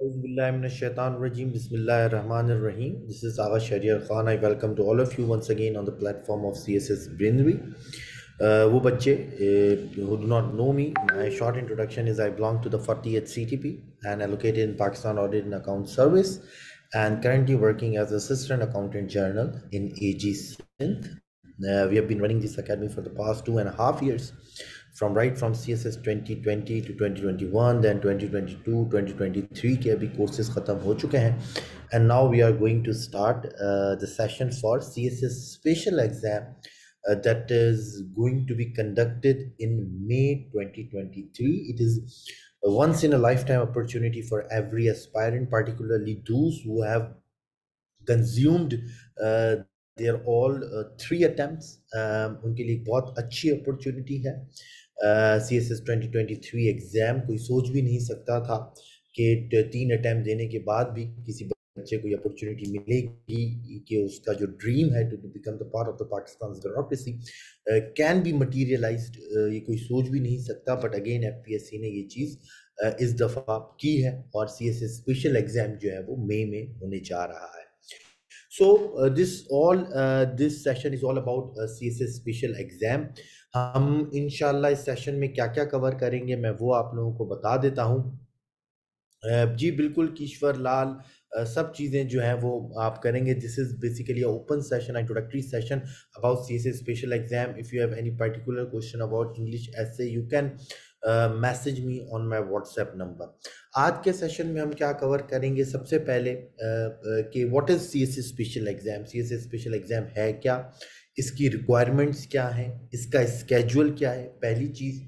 This is Agha Shariar Khan. I welcome to all of you once again on the platform of CSS Brainry. Uh, uh, who do not know me, my short introduction is I belong to the 40th CTP and allocated in Pakistan Audit and Account Service and currently working as Assistant Accountant General in AG Synth. Uh, we have been running this academy for the past two and a half years from right from CSS 2020 to 2021 then 2022 2023 के अभी courses ख़त्म हो चुके हैं and now we are going to start uh, the session for CSS special exam uh, that is going to be conducted in May 2023 it is a once in a lifetime opportunity for every aspirant particularly those who have consumed uh, all uh, three attempts. Attempts um, उनके लिए बहुत अच्छी opportunity है C S S twenty twenty three exam कोई सोच भी नहीं सकता था कि तीन अटैम्प्ट देने के बाद भी किसी बच्चे को अपॉर्चुनिटी मिलेगी कि उसका जो ड्रीम है to become the part of the Pakistan democracy can be materialize ये कोई सोच भी नहीं सकता but again F P S C ने ये चीज़ uh, इस दफ़ा की है और C S S special exam जो है वो मई में, में होने जा रहा है so this all this session is all about C S S special exam हम इन इस सेशन में क्या क्या कवर करेंगे मैं वो आप लोगों को बता देता हूँ जी बिल्कुल किश्वर लाल सब चीज़ें जो हैं वो आप करेंगे this is basically open session introductory session about C S A special exam if you have any particular question about English essay you can message me on my WhatsApp number आज के session में हम क्या cover करेंगे सबसे पहले uh, uh, कि what is C S A special exam C S A special exam है क्या uh, इसकी रिक्वायरमेंट्स क्या हैं इसका स्केजुअल क्या है पहली चीज़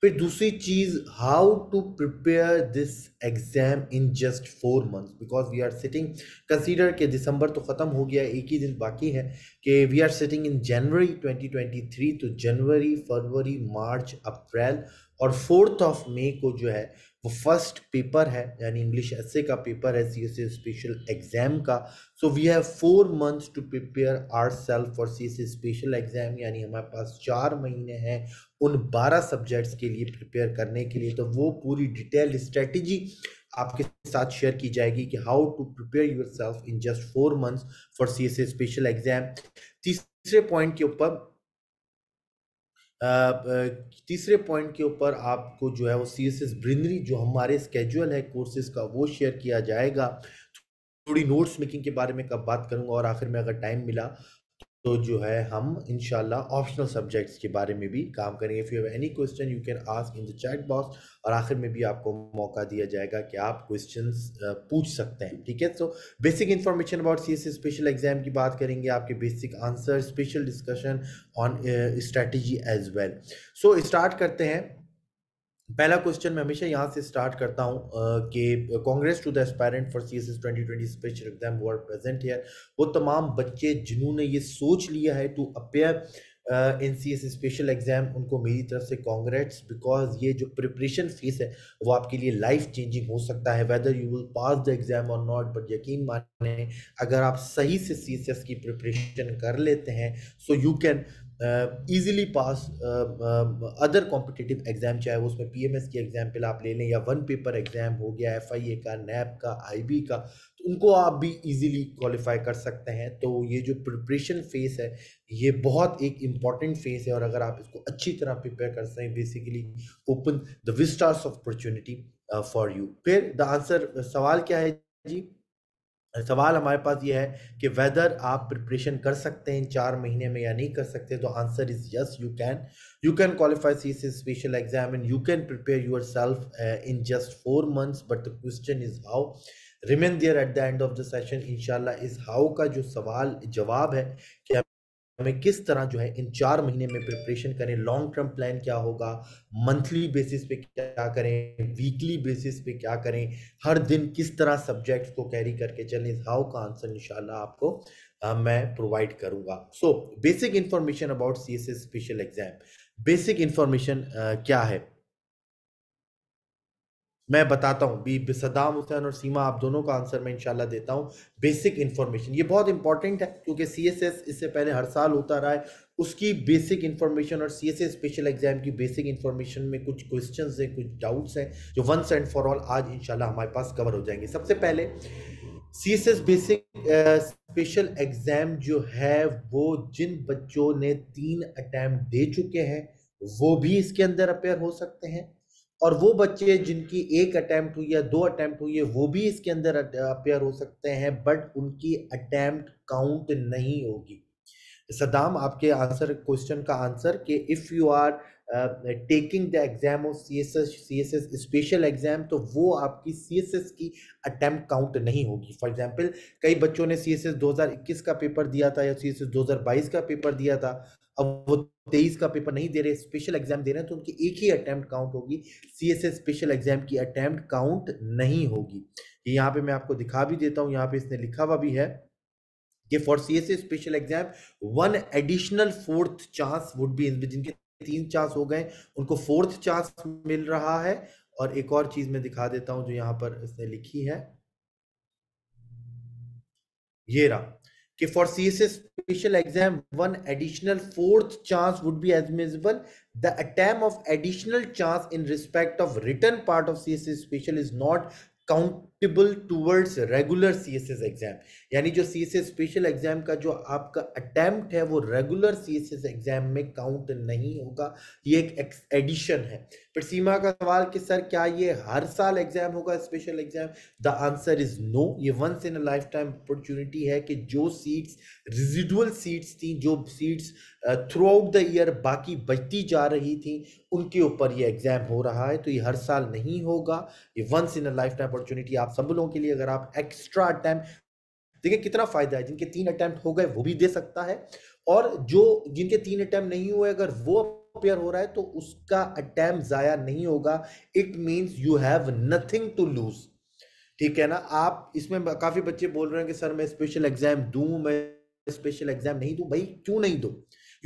फिर दूसरी चीज़ how to prepare this exam in just four months because we are sitting consider के दिसंबर तो ख़त्म हो गया एक ही दिन बाकी है कि we are sitting in January 2023 तो जनवरी फरवरी मार्च अप्रैल और फोर्थ ऑफ मे को जो है वो फर्स्ट पेपर है यानी इंग्लिश एस का पेपर है सी एस स्पेशल एग्जाम का so we have four months to prepare our self for C S special exam यानी हमारे पास चार महीने हैं उन बारह सब्जेक्ट्स के लिए प्रिपेयर करने के लिए तो वो पूरी डिटेल स्ट्रेटजी आपके साथ शेयर की जाएगी कि how to prepare your self in just four months for C S special exam तीसरे पॉइंट के ऊपर तीसरे पॉइंट के ऊपर आपको जो है वो सी एस एस ब्रिंदरी जो हमारे स्केजुअल है कोर्सेज का वो शेयर किया जाएगा थोड़ी नोट्स मेकिंग के बारे में कब बात करूंगा और आखिर में अगर टाइम मिला तो जो है हम इनशाला ऑप्शनल सब्जेक्ट्स के बारे में भी काम करेंगे if you have any question you can ask in the chat box और आखिर में भी आपको मौका दिया जाएगा कि आप क्वेश्चन पूछ सकते हैं ठीक है so basic information about C special exam की बात करेंगे आपके basic answer special discussion on strategy as well so start करते हैं पहला क्वेश्चन मैं हमेशा यहाँ से स्टार्ट करता हूँ कि congrats to the aspirant for C S S twenty twenty special exam वो आर प्रेजेंट है वो तमाम बच्चे जिन्होंने ये सोच लिया है to appear in C S special exam उनको मेरी तरफ से कांग्रेट्स बिकॉज ये जो प्रिपरेशन फीस है वो आपके लिए लाइफ चेंजिंग हो सकता है whether you will pass the exam और नॉट बट यकीन माने अगर आप सही से सी एस एस की प्रिपरेशन कर लेते हैं so you can easily pass other competitive exam चाहे वो उसमें पी एम एस की एग्ज़ाम्पल आप ले लें या वन पेपर एग्ज़ाम हो गया एफ आई ए का नैप का आई बी का तो उनको आप भी ईजिली क्वालिफाई कर सकते हैं तो ये जो प्रिपरेशन फेस है ये बहुत एक इम्पॉर्टेंट फेस है और अगर आप इसको अच्छी तरह प्रिपेयर कर सकें basically open the vistas of opportunity for you फिर द आंसर सवाल क्या है जी सवाल हमारे पास ये है कि वेदर आप प्रिपरेशन कर सकते हैं इन चार महीने में या नहीं कर सकते तो answer is yes you can you can qualify C C special exam and you can prepare yourself in just four months but the question is how remain there at the end of the session इनशाला is how का जो सवाल जवाब है कि हमें किस तरह जो है इन चार महीने में प्रिपरेशन करें लॉन्ग टर्म प्लान क्या होगा मंथली बेसिस पे क्या करें वीकली बेसिस पे क्या करें हर दिन किस तरह सब्जेक्ट्स को कैरी करके चलें हाउ का आंसर इंशाल्लाह आपको आ, मैं प्रोवाइड करूंगा so basic information about C special exam basic information क्या है मैं बताता हूँ बी सदाम हुसैन और सीमा आप दोनों का आंसर मैं इंशाल्लाह देता हूँ बेसिक इन्फॉर्मेशन ये बहुत इंपॉर्टेंट है क्योंकि सी एस एस इससे पहले हर साल होता रहा है उसकी बेसिक इन्फॉर्मेशन और C S S special exam की बेसिक इन्फॉर्मेशन में कुछ क्वेश्चन हैं कुछ डाउट्स हैं जो वंस एंड फॉर ऑल आज इंशाल्लाह हमारे पास कवर हो जाएंगे सबसे पहले C S S basic special exam जो है वो जिन बच्चों ने तीन अटैम्प्ट दे चुके हैं वो भी इसके अंदर अपेयर हो सकते हैं और वो बच्चे जिनकी एक अटैम्प्ट हुई या दो अटैम्प्ट हुई है वो भी इसके अंदर अपेयर हो सकते हैं बट उनकी अटैम्प्ट काउंट नहीं होगी सदाम आपके आंसर क्वेश्चन का आंसर कि if you are taking the exam of C S S C S S special exam तो वो आपकी सी एस एस की अटैम्प्ट काउंट नहीं होगी फॉर एग्जाम्पल कई बच्चों ने सी एस एस दो हज़ार इक्कीस का पेपर दिया था या सी एस एस दो हज़ार बाईस का पेपर दिया था अब वो तेईस का पेपर नहीं दे रहे स्पेशल एग्जाम दे रहे हैं तो उनकी एक ही अटैम्प्ट काउंट होगी C S S special exam की अटैम्प्ट काउंट नहीं होगी ये यहाँ पे मैं आपको दिखा भी देता हूँ यहाँ पे इसने लिखा हुआ भी है कि for C S special exam one additional fourth chance would be जिनके तीन चांस हो गए उनको फोर्थ चांस मिल रहा है और एक और चीज मैं दिखा देता हूँ जो यहाँ पर इसने लिखी है ये रहा कि for C S S special exam one additional fourth chance would be admissible the attempt of additional chance in respect of written part of C S S special is not count adaptable towards regular C S S exam यानी जो C S S special exam का जो आपका attempt है वो regular C S S exam में count नहीं होगा ये एक एडिशन है पर सीमा का सवाल कि सर क्या ये हर साल एग्जाम होगा special exam the answer is no ये once in a lifetime opportunity है कि जो सीट्स रिजिडुअल सीट्स थी जो seats throughout the year बाकी बचती जा रही थी उनके ऊपर ये एग्जाम हो रहा है तो ये हर साल नहीं होगा ये once in a lifetime opportunity आप आप सब लोगों के लिए अगर आप एक्स्ट्रा अटैम्प्ट देखिए कितना फायदा है जिनके तीन अटैम्प्ट हो गए वो भी दे सकता है और जो जिनके तीन अटैम्प्ट नहीं हुए अगर वो अपेयर हो रहा है तो उसका अटैम्प्ट जाया नहीं होगा it means you have nothing to lose ठीक है ना आप इसमें काफी बच्चे बोल रहे हैं कि सर मैं स्पेशल एग्जाम दू मैं स्पेशल एग्जाम नहीं दू भाई क्यों नहीं दो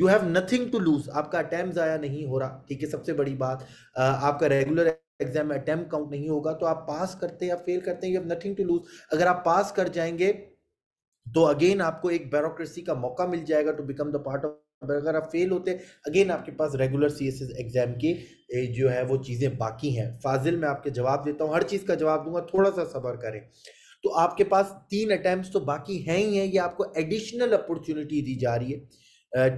you have nothing to lose आपका अटैम्प्ट जाया नहीं हो रहा ठीक है सबसे बड़ी बात आपका रेगुलर एग्जाम में अटैम्प काउंट नहीं होगा तो आप पास करते हैं या फेल करते हैं you have nothing to lose अगर आप पास कर जाएंगे तो अगेन आपको एक ब्यूरोक्रेसी का मौका मिल जाएगा to become the part of अगर आप फेल होते अगेन आपके पास रेगुलर सी एस एग्जाम की जो है वो चीज़ें बाकी हैं फाजिल मैं आपके जवाब देता हूँ हर चीज़ का जवाब दूंगा थोड़ा सा सबर करें तो आपके पास तीन अटैम्प्ट तो बाकी हैं ही हैं ये आपको एडिशनल अपॉर्चुनिटी दी जा रही है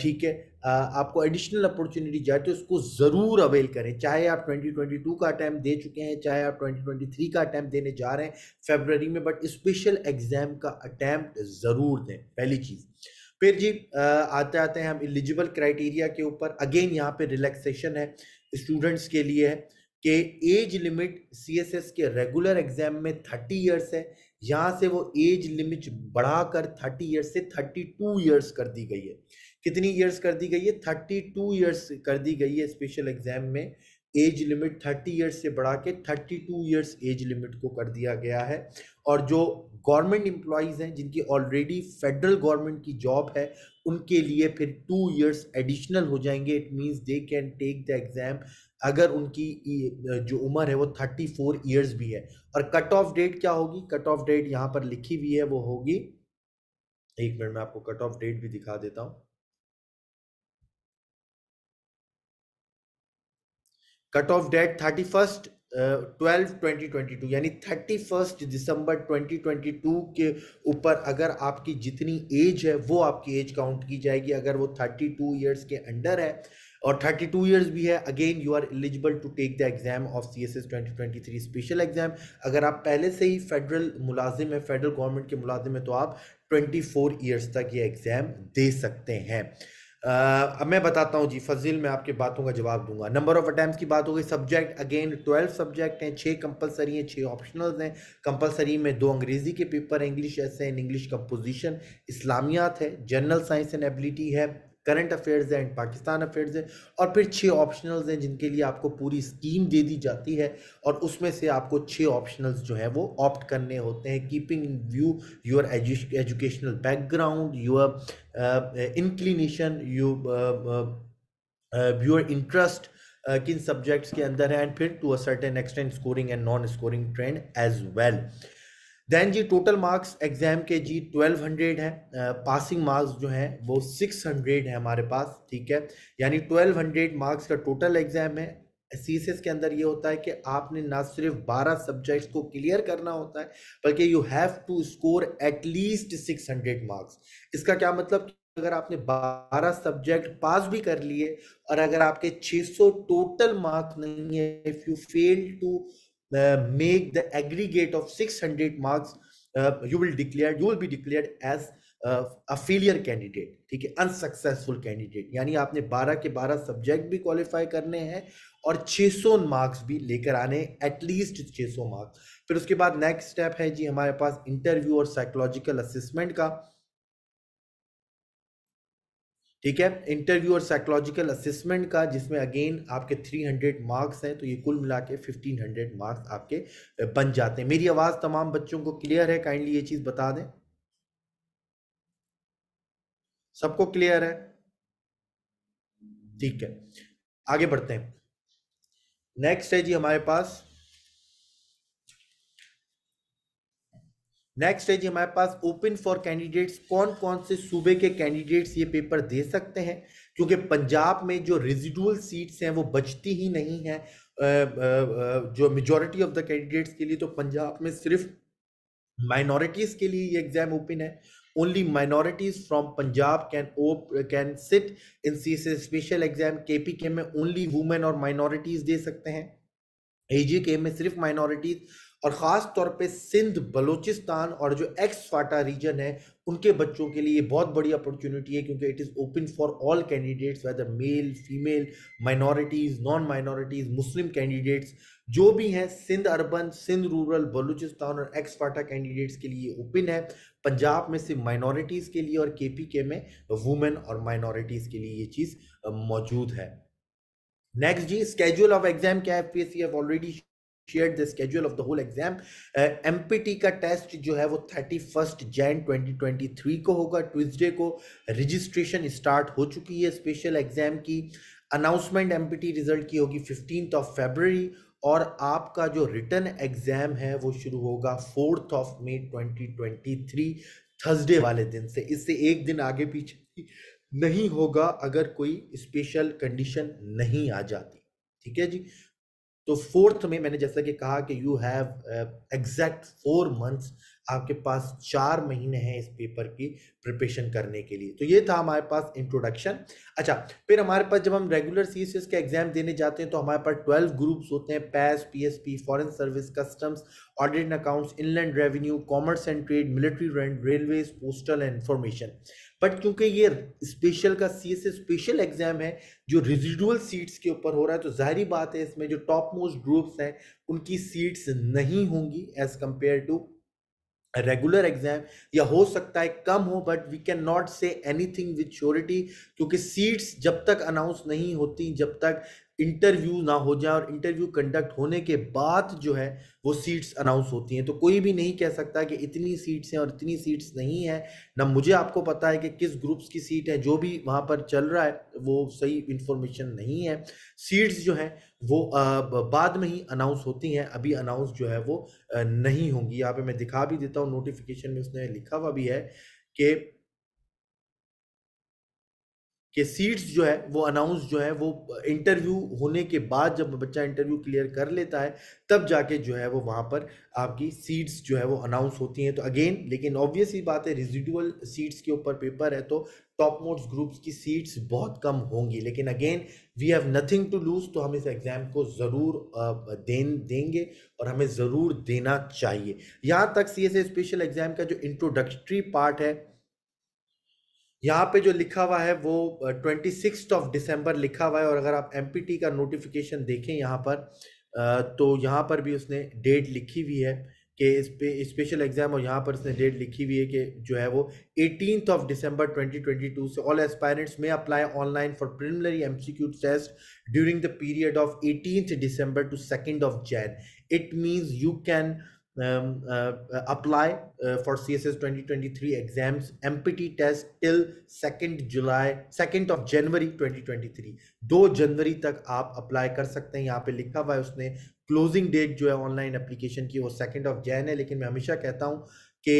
ठीक है आपको एडिशनल अपॉर्चुनिटी जाए तो उसको ज़रूर अवेल करें चाहे आप 2022 का अटैम्प दे चुके हैं चाहे आप 2023 का अटैम्प देने जा रहे हैं फेबररी में बट स्पेशल एग्ज़ाम का अटैम्प्ट ज़रूर दें पहली चीज़ फिर जी आते आते हैं हम एलिजिबल क्राइटेरिया के ऊपर अगेन यहाँ पे रिलैक्सेशन है स्टूडेंट्स के लिए है कि एज लिमिट सी के रेगुलर एग्ज़ाम में थर्टी ईयर्स है यहाँ से वो एज लिमिट बढ़ाकर थर्टी ईयर्स से थर्टी टू ईयर्स कर दी गई है कितनी ईयर्स कर दी गई है थर्टी टू ईयर्स कर दी गई है स्पेशल एग्जाम में एज लिमिट थर्टी ईयर्स से बढ़ा के thirty two years age limit को कर दिया गया है और जो गवर्नमेंट एम्प्लॉयज़ हैं जिनकी ऑलरेडी फेडरल गवर्नमेंट की जॉब है उनके लिए फिर टू ईयर्स एडिशनल हो जाएंगे it means they can take the exam अगर उनकी जो उम्र है वो थर्टी फोर ईयर्स भी है और कट ऑफ डेट क्या होगी कट ऑफ डेट यहाँ पर लिखी हुई है वो होगी एक मिनट में आपको कट ऑफ डेट भी दिखा देता हूँ cut off date thirty first twelve twenty twenty two यानी थर्टी फर्स्ट दिसंबर ट्वेंटी ट्वेंटी टू के ऊपर अगर आपकी जितनी एज है वो आपकी एज काउंट की जाएगी अगर वो थर्टी टू ईयर्स के अंडर है और थर्टी टू ईयर्स भी है again you are eligible to take the exam of C S S twenty twenty three special exam अगर आप पहले से ही फेडरल मुलाजिम है फेडरल गवर्नमेंट के मुलाजिम है तो आप ट्वेंटी फोर ईयर्स तक ये एग्ज़ाम दे सकते हैं अब मैं बताता हूँ जी फजील मैं आपके बातों का जवाब दूंगा नंबर ऑफ अटैम्प्ट की बात हो गई सब्जेक्ट अगेन ट्वेल्व सब्जेक्ट हैं छः कंपलसरी हैं छः ऑप्शनल हैं कंपलसरी में दो अंग्रेज़ी के पेपर इंग्लिश ऐसे हैं इंग्लिश कंपोजिशन इस्लामियात है जनरल साइंस एंड एबिलिटी है करंट अफेयर्स है एंड पाकिस्तान अफेयर्स है और फिर छः ऑप्शनल्स हैं जिनके लिए आपको पूरी स्कीम दे दी जाती है और उसमें से आपको छः ऑप्शनल्स जो है वो ऑप्ट करने होते हैं keeping in view your educational background your inclination you your interest किन सब्जेक्ट्स के अंदर है एंड फिर to a certain extent scoring and non scoring trend as well then जी टोटल मार्क्स एग्जाम के जी ट्वेल्व हंड्रेड हैं पासिंग मार्क्स जो हैं वो सिक्स हंड्रेड है हमारे पास ठीक है यानी ट्वेल्व हंड्रेड मार्क्स का टोटल एग्जाम है सीसेस के अंदर ये होता है कि आपने ना सिर्फ बारह सब्जेक्ट्स को क्लियर करना होता है बल्कि you have to score at least six hundred marks इसका क्या मतलब अगर आपने बारह सब्जेक्ट पास भी कर लिए और अगर आपके छः सौ टोटल मार्क्स नहीं है if you fail to make the aggregate of six hundred marks you will declare you will be declare as a failure candidate ठीक है अनसक्सेसफुल कैंडिडेट यानी आपने 12 के 12 सब्जेक्ट भी क्वालिफाई करने हैं और 600 मार्क्स भी लेकर आने एटलीस्ट 600 मार्क्स फिर उसके बाद नेक्स्ट स्टेप है जी हमारे पास इंटरव्यू और साइकोलॉजिकल असेसमेंट का ठीक है इंटरव्यू और साइकोलॉजिकल असेसमेंट का जिसमें अगेन आपके 300 मार्क्स हैं तो ये कुल मिला के फिफ्टीन मार्क्स आपके बन जाते हैं मेरी आवाज़ तमाम बच्चों को क्लियर है काइंडली ये चीज़ बता दें सबको क्लियर है ठीक है आगे बढ़ते हैं नेक्स्ट है जी हमारे पास नेक्स्ट है जी हमारे पास ओपन फॉर कैंडिडेट्स कौन कौन से सूबे के कैंडिडेट्स ये पेपर दे सकते हैं क्योंकि पंजाब में जो रिजिडुअल सीट्स हैं वो बचती ही नहीं है जो मेजोरिटी ऑफ द कैंडिडेट्स के लिए तो पंजाब में सिर्फ माइनॉरिटीज़ के लिए ये एग्ज़ाम ओपन है only minorities from Punjab can op, can sit in CSA special exam KPK में ओनली वुमेन और माइनॉरिटीज दे सकते हैं एजीके में सिर्फ माइनॉरिटीज और ख़ास तौर पे सिंध बलूचिस्तान और जो एक्स फाटा रीजन है उनके बच्चों के लिए बहुत बड़ी अपॉर्चुनिटी है क्योंकि it is open for all candidates whether male female minorities non minorities Muslim candidates जो भी हैं सिंध अर्बन सिंध रूरल बलूचिस्तान और एक्स फाटा कैंडिडेट्स के लिए ओपन है पंजाब में सिर्फ माइनॉरिटीज़ के लिए और के में वुमेन और माइनॉरिटीज़ के लिए ये चीज़ मौजूद है नेक्स्ट जी स्केड्यूल ऑफ एग्जाम क्या है PSC have already share the schedule of the whole exam टी का टेस्ट जो है वो thirty first Jan twenty twenty three को होगा ट्यूजडे को रजिस्ट्रेशन स्टार्ट हो चुकी है स्पेशल एग्जाम की अनाउंसमेंट एमपीटी रिजल्ट की होगी फिफ्टीन ऑफ फेबररी और आपका जो रिटर्न एग्ज़ाम है वो शुरू होगा फोर्थ ऑफ मे 2023 थर्सडे वाले दिन से इससे एक दिन आगे पीछे नहीं होगा अगर कोई स्पेशल कंडीशन नहीं आ जाती ठीक है जी तो फोर्थ में मैंने जैसा कि कहा कि you have exact four months आपके पास चार महीने हैं इस पेपर की प्रिपरेशन करने के लिए तो ये था हमारे पास इंट्रोडक्शन अच्छा फिर हमारे पास जब हम रेगुलर सी एस के एग्जाम देने जाते हैं तो हमारे पास ट्वेल्व ग्रुप्स होते हैं PAS P S P foreign service customs audit accounts inland revenue commerce and trade military rent railways postal and information but क्योंकि ये स्पेशल का सी एस स्पेशल एग्जाम है जो रिजिडुअल सीट्स के ऊपर हो रहा है तो जाहरी बात है इसमें जो टॉप मोस्ट ग्रुप्स हैं उनकी सीट्स नहीं होंगी as compared to regular exam या हो सकता है कम हो but we can not say anything with surety क्योंकि सीट्स जब तक अनाउंस नहीं होती जब तक इंटरव्यू ना हो जाए और इंटरव्यू कंडक्ट होने के बाद जो है वो सीट्स अनाउंस होती हैं तो कोई भी नहीं कह सकता कि इतनी सीट्स हैं और इतनी सीट्स नहीं हैं ना मुझे आपको पता है कि किस ग्रुप्स की सीट है जो भी वहाँ पर चल रहा है वो सही इन्फॉर्मेशन नहीं है सीट्स जो हैं वो बाद में ही अनाउंस होती हैं अभी अनाउंस जो है वो नहीं होंगी यहाँ पे मैं दिखा भी देता हूँ नोटिफिकेशन में उसने लिखा हुआ भी है कि कि सीट्स जो है वो अनाउंस जो है वो इंटरव्यू होने के बाद जब बच्चा इंटरव्यू क्लियर कर लेता है तब जाके जो है वो वहाँ पर आपकी सीट्स जो है वो अनाउंस होती हैं तो अगेन लेकिन ऑब्वियस ही बात है रिजिडुअल सीट्स के ऊपर पेपर है तो टॉप मोस्ट ग्रुप्स की सीट्स बहुत कम होंगी लेकिन again we have nothing to lose तो हम इस एग्ज़ाम को ज़रूर देन देंगे और हमें ज़रूर देना चाहिए यहाँ तक सी स्पेशल एग्ज़ाम का जो इंट्रोडक्टरी पार्ट है यहाँ पे जो लिखा हुआ है वो ट्वेंटी सिक्स ऑफ डिसम्बर लिखा हुआ है और अगर आप एम का नोटिफिकेशन देखें यहाँ पर तो यहाँ पर भी उसने डेट लिखी हुई है कि स्पेशल एग्ज़ाम और यहाँ पर उसने डेट लिखी हुई है कि जो है वो eighteenth of twenty twenty two से ऑल एस्पायरेंट्स में apply online for preliminary MCQ test during the period of eighteen दिसंबर to second of Jan it means you can um, uh, uh, apply uh, for CSS 2023 exams MPT test till 2nd July 2nd of जनवरी 2023 दो जनवरी तक आप apply कर सकते हैं यहाँ पे लिखा हुआ है उसने क्लोजिंग डेट जो है ऑनलाइन एप्लीकेशन की वो सेकेंड ऑफ जैन है लेकिन मैं हमेशा कहता हूँ कि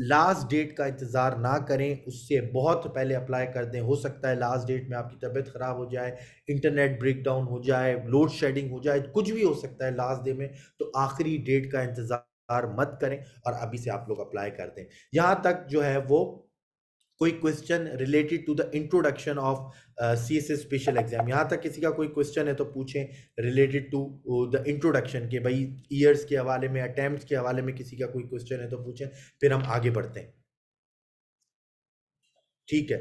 लास्ट डेट का इंतज़ार ना करें उससे बहुत पहले अप्लाई कर दें हो सकता है लास्ट डेट में आपकी तबीयत ख़राब हो जाए इंटरनेट ब्रेकडाउन हो जाए लोड शेडिंग हो जाए कुछ भी हो सकता है लास्ट डे में तो आखिरी डेट का इंतज़ार मत करें और अभी से आप लोग अप्लाई कर दें यहाँ तक जो है वो कोई question related to the introduction of C S special exam यहाँ तक किसी का कोई क्वेश्चन है तो पूछें रिलेटेड टू द इंट्रोडक्शन के भाई ईयर्स के हवाले में अटैम्प्ट के हवाले में किसी का कोई क्वेश्चन है तो पूछें फिर हम आगे बढ़ते हैं ठीक है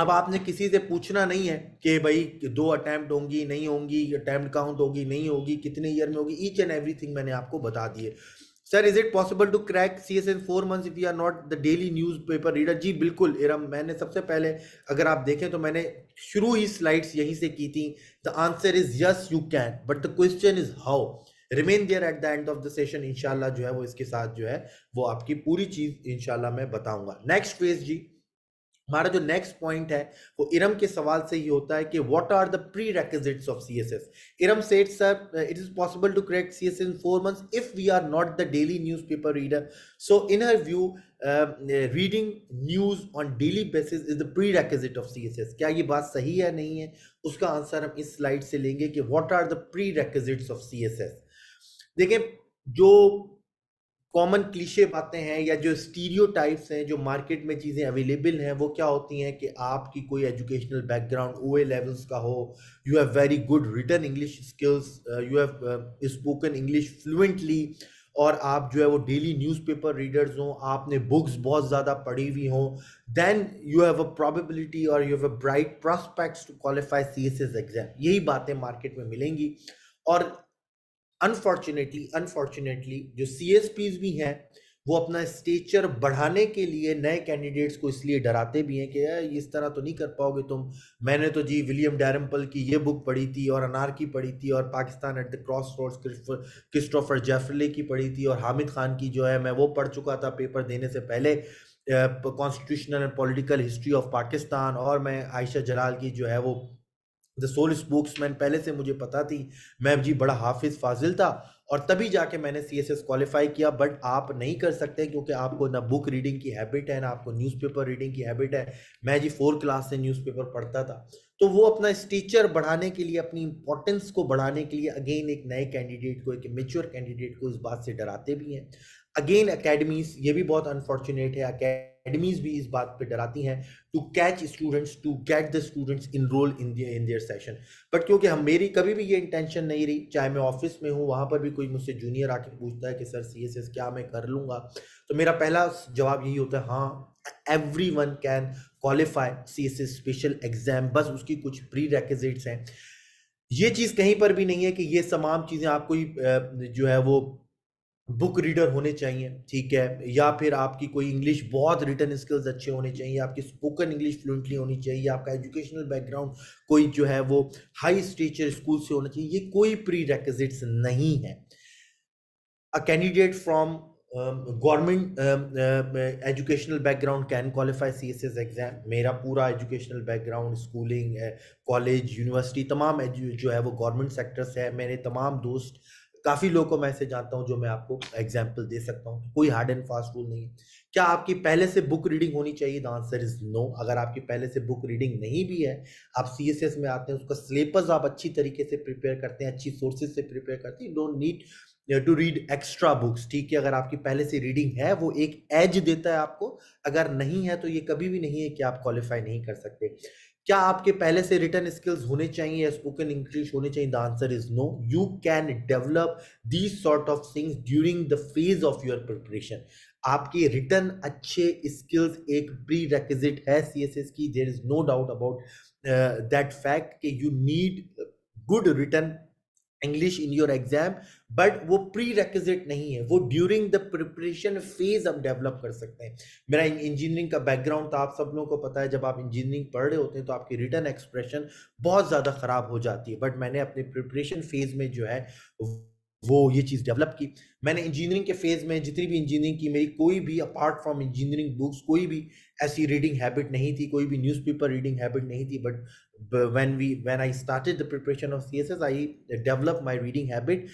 अब आपने किसी से पूछना नहीं है कि भाई दो अटैम्प्ट होंगी नहीं होंगी अटैम्प्ट काउंट होगी नहीं होगी कितने ईयर में होगी ईच एंड एवरीथिंग मैंने आपको बता दिए sir is it possible to crack C S in four months if you are not the daily news paper reader जी बिल्कुल इरम मैंने सबसे पहले अगर आप देखें तो मैंने शुरू ही स्लाइड्स यहीं से की थी the answer is yes you can but the question is how remain there at the end of the session इनशाला जो है वो इसके साथ जो है वो आपकी पूरी चीज इनशाला मैं बताऊंगा नेक्स्ट फेज जी हमारा जो नेक्स्ट पॉइंट है वो इरम के सवाल से ये होता है कि what are the prerequisites of C S S Iram said sir it is possible to crack C S S in four months if we are not the daily news paper reader so in her view reading news on daily basis is the prerequisite of C S S क्या ये बात सही है नहीं है उसका answer हम इस स्लाइड से लेंगे कि what are the prerequisites of C S S देखें जो कॉमन क्लीशे बातें हैं या जो स्टीरियो टाइप्स हैं जो मार्केट में चीज़ें अवेलेबल हैं वो क्या होती हैं कि आपकी कोई educational background O A levels का हो you have very good written English skills you have spoken English fluently और आप जो है वो डेली न्यूज़पेपर रीडर्स हों आपने बुक्स बहुत ज़्यादा पढ़ी हुई हों then you have a probability और you have a bright prospects to qualify C S S exam यही बातें मार्केट में मिलेंगी और अनफॉर्चुनेटली अनफॉर्चुनेटली जो सी भी हैं वो अपना स्टेचर बढ़ाने के लिए नए कैंडिडेट्स को इसलिए डराते भी हैं कि इस तरह तो नहीं कर पाओगे तुम मैंने तो जी विलियम डैरम्पल की ये बुक पढ़ी थी और अनार की पढ़ी थी और Pakistan at the cross road Christopher Jaffrelot की पढ़ी थी और हामिद खान की जो है मैं वो पढ़ चुका था पेपर देने से पहले constitutional and political history of Pakistan और मैं आयशा जलाल की जो है वो द सोल स्पोक्समैन पहले से मुझे पता थी मैं जी बड़ा हाफिज फाजिल था और तभी जाके मैंने सी एस एस क्वालिफाई किया बट आप नहीं कर सकते क्योंकि आपको ना बुक रीडिंग की हैबिट है ना आपको न्यूज़पेपर रीडिंग की हैबिट है मैं जी फोर क्लास से न्यूज़पेपर पढ़ता था तो वो अपना स्टीचर बढ़ाने के लिए अपनी इंपॉर्टेंस को बढ़ाने के लिए अगेन एक नए कैंडिडेट को एक मेच्योर कैंडिडेट को इस बात से डराते भी हैं अगेन अकेडमीज ये भी बहुत अनफॉर्चुनेट है अकेडमी एकेडमीज भी इस बात पे डराती हैं to catch students to get the students roll in in their session but क्योंकि हम मेरी कभी भी ये इंटेंशन नहीं रही चाहे मैं ऑफिस में हूँ वहाँ पर भी कोई मुझसे जूनियर आके पूछता है कि सर सी एस एस क्या मैं कर लूँगा तो मेरा पहला जवाब यही होता है हाँ everyone can qualify C S S special exam बस उसकी कुछ प्री रेक्विजिट्स हैं ये चीज़ कहीं पर भी नहीं है कि ये तमाम चीज़ें आपको जो है वो बुक रीडर होने चाहिए ठीक है या फिर आपकी कोई इंग्लिश बहुत रिटर्न स्किल्स अच्छे होने चाहिए आपकी स्पोकन इंग्लिश फ्लुएंटली होनी चाहिए आपका एजुकेशनल बैकग्राउंड कोई जो है वो हाई स्टीचर स्कूल से होना चाहिए ये कोई प्री रेकजिट्स नहीं है a candidate from government educational background can qualify C S S exam मेरा पूरा educational background schooling college university तमाम जो है वो गवर्नमेंट सेक्टर्स है मेरे तमाम दोस्त काफ़ी लोगों को मैं ऐसे जानता हूँ जो मैं आपको एग्जाम्पल दे सकता हूँ कोई हार्ड एंड फास्ट रूल नहीं क्या आपकी पहले से बुक रीडिंग होनी चाहिए द आंसर इज़ नो अगर आपकी पहले से बुक रीडिंग नहीं भी है आप सी एस एस में आते हैं उसका सिलेबस आप अच्छी तरीके से प्रिपेयर करते हैं अच्छी सोर्सेज से प्रिपेयर करते हैं don't need to read extra books ठीक है अगर आपकी पहले से रीडिंग है वो एक एज देता है आपको अगर नहीं है तो ये कभी भी नहीं है कि आप क्वालिफाई नहीं कर सकते क्या आपके पहले से रिटर्न स्किल्स होने चाहिए स्पोकन इंग्लिश होने चाहिए the answer is no you can develop these sort of things during the phase of your preparation आपके रिटर्न अच्छे स्किल्स एक प्री रेक्विजिट है सी एस एस की there is no doubt about that fact कि you need good written English in your exam but वो prerequisite नहीं है वो ड्यूरिंग द प्रिपरेशन फेज हम डेवलप कर सकते हैं मेरा इंजीनियरिंग का बैकग्राउंड तो आप सब लोगों को पता है जब आप इंजीनियरिंग पढ़ रहे होते हैं तो आपकी रिटर्न एक्सप्रेशन बहुत ज़्यादा ख़राब हो जाती है बट मैंने अपने प्रिपरेशन फेज में जो है वो ये चीज़ डेवलप की मैंने इंजीनियरिंग के फेज़ में जितनी भी इंजीनियरिंग की मेरी कोई भी अपार्ट फ्रॉम इंजीनियरिंग बुक्स कोई भी ऐसी रीडिंग हैबिट नहीं थी कोई भी न्यूज़पेपर रीडिंग हैबिट नहीं थी but but when we when I started the preparation of CSS, I developed my reading habit.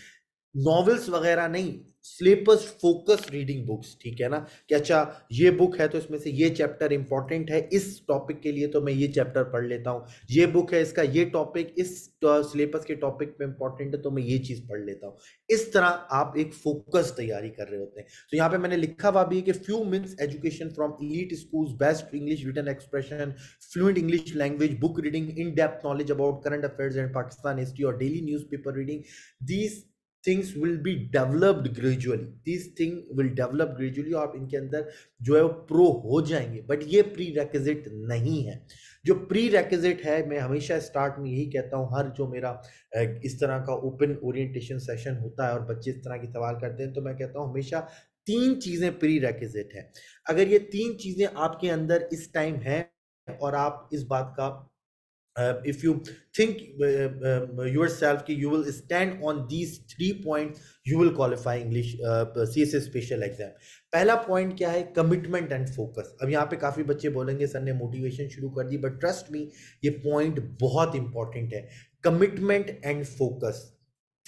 Novels वगैरह नहीं सिलेबस फोकस रीडिंग बुक्स ठीक है ना कि अच्छा ये बुक है तो इसमें से ये चैप्टर इंपॉर्टेंट है इस टॉपिक के लिए तो मैं ये चैप्टर पढ़ लेता हूँ ये बुक है इसका ये टॉपिक इस सिलेबस के टॉपिक में इंपॉर्टेंट है तो मैं ये चीज़ पढ़ लेता हूँ इस तरह आप एक फोकस तैयारी कर रहे होते हैं तो यहाँ पे मैंने लिखा हुआ भी है कि few means education from elite school best English written expression fluent English language book reading in depth knowledge about current affairs and Pakistan history और daily news reading these things will be developed gradually this thing will develop gradually और इनके अंदर जो है वो pro हो जाएंगे but ये प्री रेकजिट नहीं है जो प्री रेकजिट है मैं हमेशा स्टार्ट में यही कहता हूँ हर जो मेरा इस तरह का ओपन ओरिएंटेशन सेशन होता है और बच्चे इस तरह की सवाल करते हैं तो मैं कहता हूँ हमेशा तीन चीज़ें प्री रेकजिट है अगर ये तीन चीज़ें आपके अंदर इस टाइम है और आप इस बात का uh, if you think uh, yourself ki you will stand on these three points you will qualify english css special exam पहला पॉइंट क्या है कमिटमेंट एंड फोकस अब यहाँ पे काफ़ी बच्चे बोलेंगे सर ने मोटिवेशन शुरू कर दी बट ट्रस्ट मी ये पॉइंट बहुत इंपॉर्टेंट है commitment and focus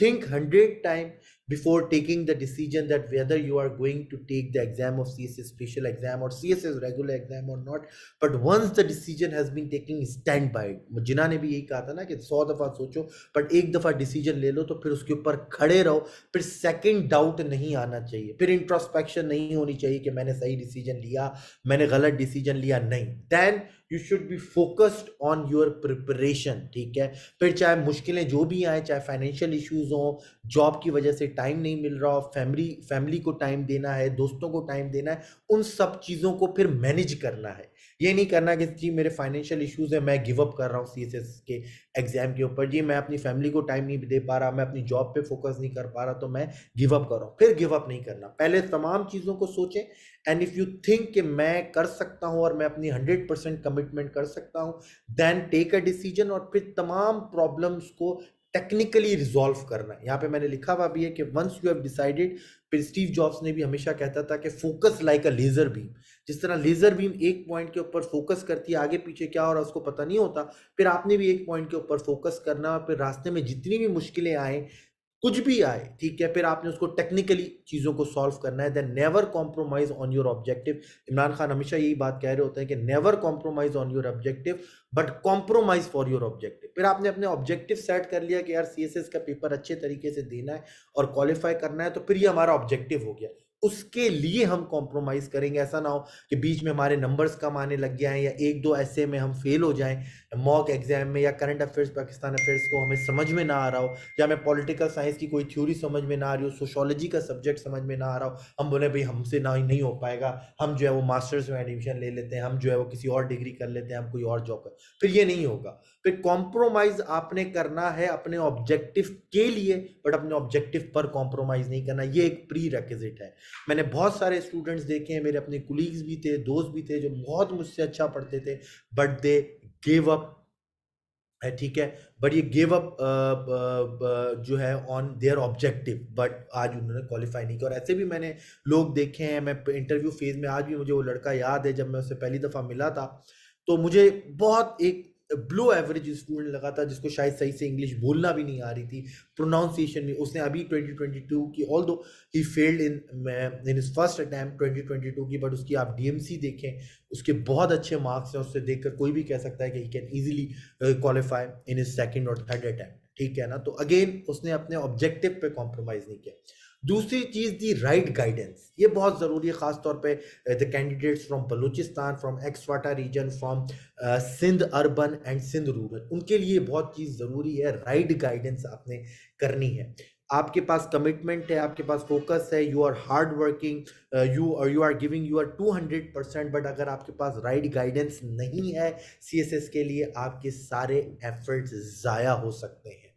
think hundred time before taking the decision that whether you are going to take the exam of CSS special exam or CSS regular exam or not. But once the decision has been taken, stand by it. Jinnah ने भी यही कहा था ना कि सौ दफ़ा सोचो बट एक दफ़ा डिसीजन ले लो तो फिर उसके ऊपर खड़े रहो फिर सेकंड डाउट नहीं आना चाहिए फिर इंट्रोस्पेक्शन नहीं होनी चाहिए कि मैंने सही डिसीजन लिया मैंने गलत डिसीजन लिया नहीं then you should be focused on your preparation ठीक है फिर चाहे मुश्किलें जो भी आएँ चाहे फाइनेंशियल इश्यूज हों जॉब की वजह से टाइम नहीं मिल रहा हो फैमिली फैमिली को टाइम देना है दोस्तों को टाइम देना है उन सब चीज़ों को फिर मैनेज करना है ये नहीं करना कि जी मेरे फाइनेंशियल इश्यूज़ है मैं गिव अप कर रहा हूँ सी के एग्ज़ाम के ऊपर जी मैं अपनी फैमिली को टाइम नहीं दे पा रहा मैं अपनी जॉब पर फोकस नहीं कर पा रहा तो मैं गिव अप कर रहा हूँ फिर गिव अप नहीं करना पहले तमाम चीज़ों को सोचें एंड इफ़ यू थिंक कि मैं कर सकता हूँ और मैं अपनी हंड्रेड परसेंट कमिटमेंट कर सकता हूँ देन टेक अ डिसीजन और फिर तमाम प्रॉब्लम्स को टेक्निकली रिजॉल्व करना है यहाँ पे मैंने लिखा हुआ भी है कि वंस यू हैव डिसाइडेड फिर स्टीव जॉब्स ने भी हमेशा कहता था कि focus like a laser beam जिस तरह लेजर बीम एक पॉइंट के ऊपर फोकस करती है आगे पीछे क्या हो रहा है उसको पता नहीं होता फिर आपने भी एक पॉइंट के ऊपर फोकस करना और फिर रास्ते में जितनी भी मुश्किलें आए कुछ भी आए ठीक है फिर आपने उसको टेक्निकली चीज़ों को सॉल्व करना है then never compromise on your objective Imran Khan हमेशा यही बात कह रहे होते हैं कि never compromise on your objective but compromise for your objective फिर आपने अपने ऑब्जेक्टिव सेट कर लिया कि यार सी का पेपर अच्छे तरीके से देना है और क्वालिफाई करना है तो फिर ये हमारा ऑब्जेक्टिव हो गया उसके लिए हम कॉम्प्रोमाइज करेंगे ऐसा ना हो कि बीच में हमारे नंबर्स कम आने लग जाए या एक दो ऐसे में हम फेल हो जाएं मॉक एग्जाम में या करंट अफेयर्स पाकिस्तान अफेयर्स को हमें समझ में ना आ रहा हो या हमें पॉलिटिकल साइंस की कोई थ्योरी समझ में ना आ रही हो सोशोलॉजी का सब्जेक्ट समझ में ना आ रहा हो हम बोले भाई हमसे ना ही नहीं हो पाएगा हम जो है वो मास्टर्स में एडमिशन ले लेते हैं हम जो है वो किसी और डिग्री कर लेते हैं हम कोई और जॉब कर फिर ये नहीं होगा पे कॉम्प्रोमाइज आपने करना है अपने ऑब्जेक्टिव के लिए बट अपने ऑब्जेक्टिव पर कॉम्प्रोमाइज नहीं करना ये एक प्री रेक्विजिट है मैंने बहुत सारे स्टूडेंट्स देखे हैं मेरे अपने कुलीग्स भी थे दोस्त भी थे जो बहुत मुझसे अच्छा पढ़ते थे बट दे गेव अप है ठीक है बट ये गेव अप जो है ऑन देयर ऑब्जेक्टिव बट आज उन्होंने क्वालिफाई नहीं किया और ऐसे भी मैंने लोग देखे हैं मैं इंटरव्यू फेज में आज भी मुझे वो लड़का याद है जब मैं उससे पहली दफ़ा मिला था तो मुझे बहुत एक ब्लो एवरेज स्टूडेंट लगा था जिसको शायद सही से इंग्लिश बोलना भी नहीं आ रही थी प्रोनाउंसिएशन में उसने अभी 2022 की although he failed in in his first attempt 2022 की बट उसकी आप डीएमसी देखें उसके बहुत अच्छे मार्क्स हैं उससे देखकर कोई भी कह सकता है कि he can easily qualify in his second और थर्ड अटैम्प्ट ठीक है ना तो अगेन उसने अपने ऑब्जेक्टिव पे कॉम्प्रोमाइज़ नहीं किया दूसरी चीज़ दी राइट गाइडेंस ये बहुत ज़रूरी है ख़ास तौर पे the candidates from Balochistan from ex FATA region from Sindh urban and Sindh rural उनके लिए बहुत चीज़ ज़रूरी है राइट गाइडेंस आपने करनी है आपके पास कमिटमेंट है आपके पास फोकस है you are hard working you और you are giving you are two hundred percent but अगर आपके पास राइट right गाइडेंस नहीं है सी के लिए आपके सारे एफर्ट्स ज़ाया हो सकते हैं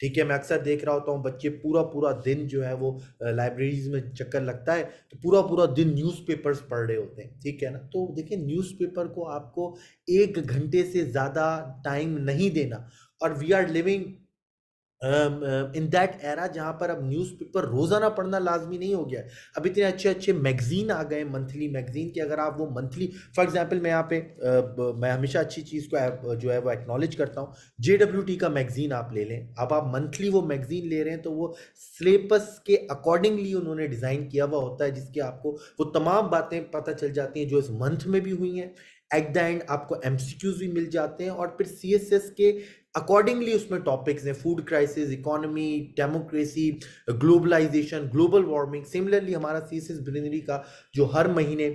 ठीक है मैं अक्सर देख रहा होता हूँ बच्चे पूरा पूरा दिन जो है वो लाइब्रेरीज में चक्कर लगता है तो पूरा पूरा दिन न्यूज़पेपर्स पढ़ रहे होते हैं ठीक है ना तो देखिए न्यूज़पेपर को आपको एक घंटे से ज़्यादा टाइम नहीं देना और we are living in that era जहाँ पर अब न्यूज़पेपर रोज़ाना पढ़ना लाजमी नहीं हो गया है अब इतने अच्छे अच्छे मैगज़ीन आ गए मंथली मैगज़ीन के अगर आप वो मंथली फॉर एग्जांपल मैं यहाँ पे आ, मैं हमेशा अच्छी चीज़ को जो है वो एक्नॉलेज करता हूँ जे का मैगज़ीन आप ले लें अब आप मंथली वो मैगज़ीन ले रहे हैं तो वो सिलेबस के अकॉर्डिंगली उन्होंने डिज़ाइन किया हुआ होता है जिसके आपको वो तमाम बातें पता चल जाती हैं जो इस मंथ में भी हुई हैं एट द एंड आपको एम भी मिल जाते हैं और फिर सी के अकॉर्डिंगली उसमें टॉपिक्स हैं food crisis economy democracy globalization global warming similarly हमारा सीसिस ग्रीनरी का जो हर महीने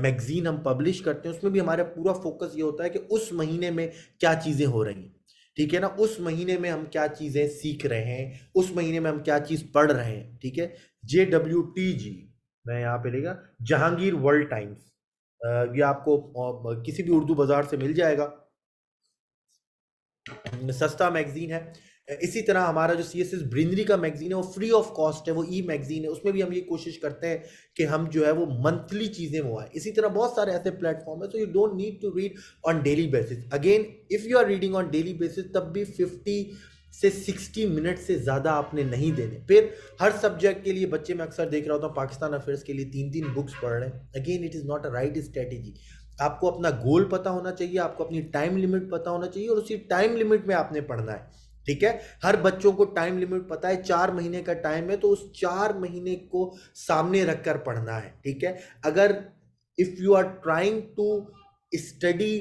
मैगजीन हम पब्लिश करते हैं उसमें भी हमारा पूरा फोकस ये होता है कि उस महीने में क्या चीज़ें हो रही हैं ठीक है ना उस महीने में हम क्या चीज़ें सीख रहे हैं उस महीने में हम क्या चीज़ पढ़ रहे हैं ठीक है जे डब्ल्यू टी जी मैं यहाँ पे लेगा जहांगीर वर्ल्ड टाइम्स ये आपको किसी भी उर्दू बाज़ार से मिल जाएगा सस्ता मैगजीन है इसी तरह हमारा जो सी एस एस ब्रिंदरी का मैगजीन है वो फ्री ऑफ कॉस्ट है वो ई मैगजीन है उसमें भी हम ये कोशिश करते हैं कि हम जो है वो मंथली चीज़ें वो आए इसी तरह बहुत सारे ऐसे प्लेटफॉर्म है so you don't need to read on daily basis again if you are reading on daily basis तब भी फिफ्टी से सिक्सटी मिनट से ज़्यादा आपने नहीं देने फिर हर सब्जेक्ट के लिए बच्चे मैं अक्सर देख रहा होता हूँ पाकिस्तान अफेयर्स के लिए तीन तीन बुक्स पढ़ रहे हैं again it is not a right strategy आपको अपना गोल पता होना चाहिए आपको अपनी टाइम लिमिट पता होना चाहिए और उसी टाइम लिमिट में आपने पढ़ना है ठीक है हर बच्चों को टाइम लिमिट पता है चार महीने का टाइम है तो उस चार महीने को सामने रखकर पढ़ना है ठीक है अगर if you are trying to study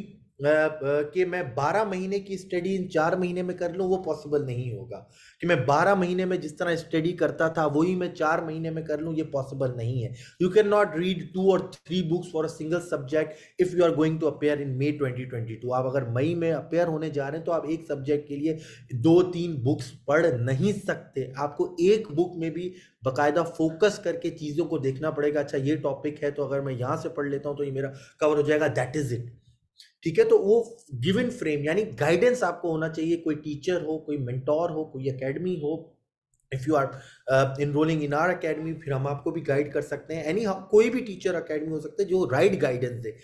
कि मैं 12 महीने की स्टडी इन चार महीने में कर लूँ वो पॉसिबल नहीं होगा कि मैं 12 महीने में जिस तरह स्टडी करता था वही मैं चार महीने में कर लूँ ये पॉसिबल नहीं है you can not read two और three books for a single subject if you are going to appear in May 2022 आप अगर मई में अपेयर होने जा रहे हैं तो आप एक सब्जेक्ट के लिए दो तीन बुक्स पढ़ नहीं सकते आपको एक बुक में भी बाकायदा फोकस करके चीज़ों को देखना पड़ेगा अच्छा ये टॉपिक है तो अगर मैं यहाँ से पढ़ लेता हूँ तो ये मेरा कवर हो जाएगा दैट इज़ इट ठीक है तो वो गिवन फ्रेम यानी गाइडेंस आपको होना चाहिए कोई टीचर हो कोई मेंटोर हो कोई एकेडमी हो if you are enrolling in our academy फिर हम आपको भी गाइड कर सकते हैं एनी कोई भी टीचर अकेडमी हो सकते हैं जो राइट right गाइडेंस दे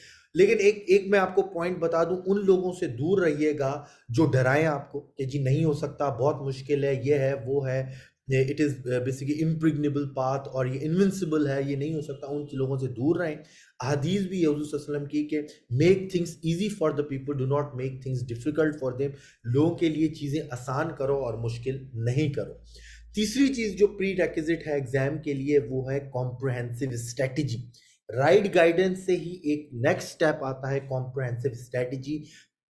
लेकिन एक एक मैं आपको पॉइंट बता दूं उन लोगों से दूर रहिएगा जो डराएं आपको कि जी नहीं हो सकता बहुत मुश्किल है ये है वो है it is basically impregnable path और ये इनविंसिबल है ये नहीं हो सकता उन लोगों से दूर रहें अदीस भी है की कि make things easy for the people do not make things difficult for them लोगों के लिए चीज़ें आसान करो और मुश्किल नहीं करो तीसरी चीज़ जो प्री रेकजिट है एग्ज़ाम के लिए वो है कॉम्प्रहेंसिव स्ट्रेटजी राइट गाइडेंस से ही एक नेक्स्ट स्टेप आता है comprehensive strategy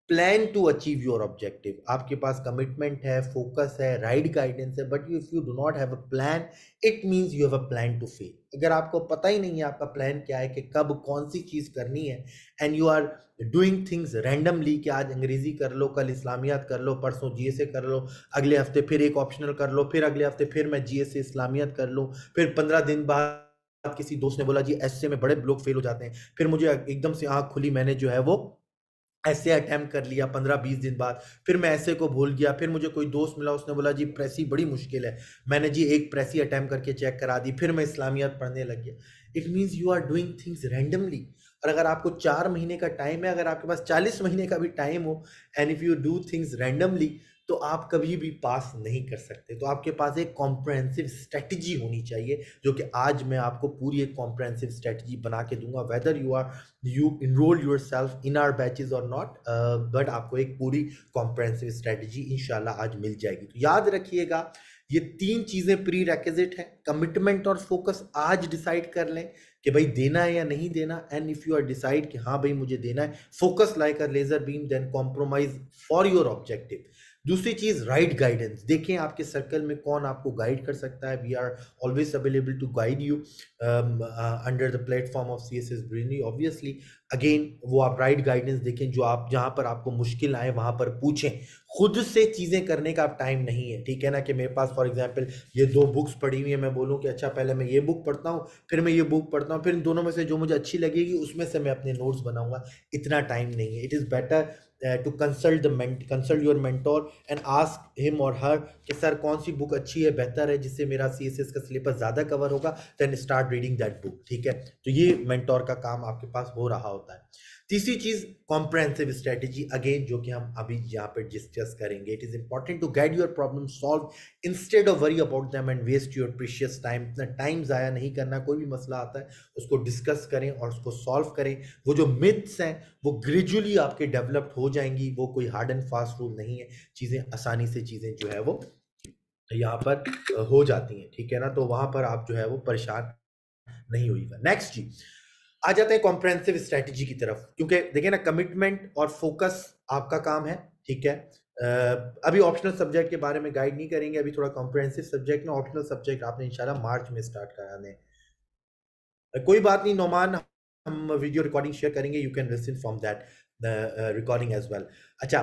plan to achieve your objective आपके पास कमिटमेंट है फोकस है राइट गाइडेंस है but if you do not have a plan it means you have a plan to fail अगर आपको पता ही नहीं है आपका प्लान क्या है कि कब कौन सी चीज़ करनी है and you are doing things randomly कि आज अंग्रेजी कर लो कल इस्लामियात कर लो परसों ए कर लो अगले हफ्ते फिर एक ऑप्शनल कर लो फिर अगले हफ्ते फिर मैं ए इस्लामियात कर लूँ फिर पंद्रह दिन बाद किसी दोस्त ने बोला जी एस में बड़े लोग फेल हो जाते हैं फिर मुझे एकदम से आँख खुली मैंने जो है वो ऐसे अटैम्प्ट कर लिया पंद्रह बीस दिन बाद फिर मैं ऐसे को भूल गया फिर मुझे कोई दोस्त मिला उसने बोला जी प्रेसी बड़ी मुश्किल है मैंने जी एक प्रेसी अटैम्प्ट करके चेक करा दी फिर मैं इस्लामियात पढ़ने लग गया it means you are doing things randomly और अगर आपको चार महीने का टाइम है अगर आपके पास चालीस महीने का भी टाइम हो and if you do things randomly तो आप कभी भी पास नहीं कर सकते तो आपके पास एक कॉम्प्रहेंसिव स्ट्रेटजी होनी चाहिए जो कि आज मैं आपको पूरी एक कॉम्प्रहेंसिव स्ट्रेटजी बना के दूंगा whether you are you enrol your self in our batches और नॉट बट आपको एक पूरी कॉम्प्रहेंसिव स्ट्रेटजी इन आज मिल जाएगी तो याद रखिएगा ये तीन चीज़ें प्री रेक्विजिट है कमिटमेंट और फोकस आज डिसाइड कर लें कि भाई देना है या नहीं देना and if you are decide कि हाँ भाई मुझे देना है focus like a laser beam then compromise for your objective दूसरी चीज राइट गाइडेंस देखें आपके सर्कल में कौन आपको गाइड कर सकता है we are always available to guide you under the platform of C S S brainy obviously again वो आप राइट गाइडेंस देखें जो आप जहाँ पर आपको मुश्किल आए वहाँ पर पूछें खुद से चीज़ें करने का टाइम नहीं है ठीक है ना कि मेरे पास फॉर एग्जाम्पल ये दो बुक्स पढ़ी हुई है मैं बोलूँ कि अच्छा पहले मैं ये बुक पढ़ता हूँ फिर मैं ये बुक पढ़ता हूँ फिर इन दोनों में से जो मुझे अच्छी लगेगी उसमें से मैं अपने नोट्स बनाऊँगा इतना टाइम नहीं है it is better to consult consult your ment- and ask him और हर कि सर कौन सी बुक अच्छी है बेहतर है जिससे मेरा सी एस एस का सिलेबस ज़्यादा कवर होगा then start reading that book ठीक है तो ये मेंटोर का काम आपके पास हो रहा होता है तीसरी चीज कॉम्प्रहेंसिव स्ट्रेटेजी अगेन जो कि हम अभी यहाँ पे डिस्कस करेंगे it is important to guide your problem solve instead of worry about them and waste your precious time इतना टाइम ज़ाया नहीं करना कोई भी मसला आता है उसको डिस्कस करें और उसको सॉल्व करें वो जो मिथ्स हैं वो ग्रेजुअली आपके डेवलप्ड हो जाएंगी वो कोई हार्ड एंड फास्ट रूल नहीं है चीज़ें आसानी से चीज़ें जो है वो यहाँ पर हो जाती हैं ठीक है ना तो वहाँ पर आप जो है वो परेशान नहीं होगा नेक्स्ट चीज आ जाते हैं कॉम्प्रहेंसिव स्ट्रेटजी की तरफ क्योंकि देखिए ना कमिटमेंट और फोकस आपका काम है ठीक है अभी ऑप्शनल सब्जेक्ट के बारे में गाइड नहीं करेंगे अभी थोड़ा कॉम्प्रहेंसिव सब्जेक्ट में ऑप्शनल सब्जेक्ट आपने इंशाल्लाह मार्च में स्टार्ट uh, कोई बात नहीं नोमान हम वीडियो रिकॉर्डिंग शेयर करेंगे you can listen from that recording as well अच्छा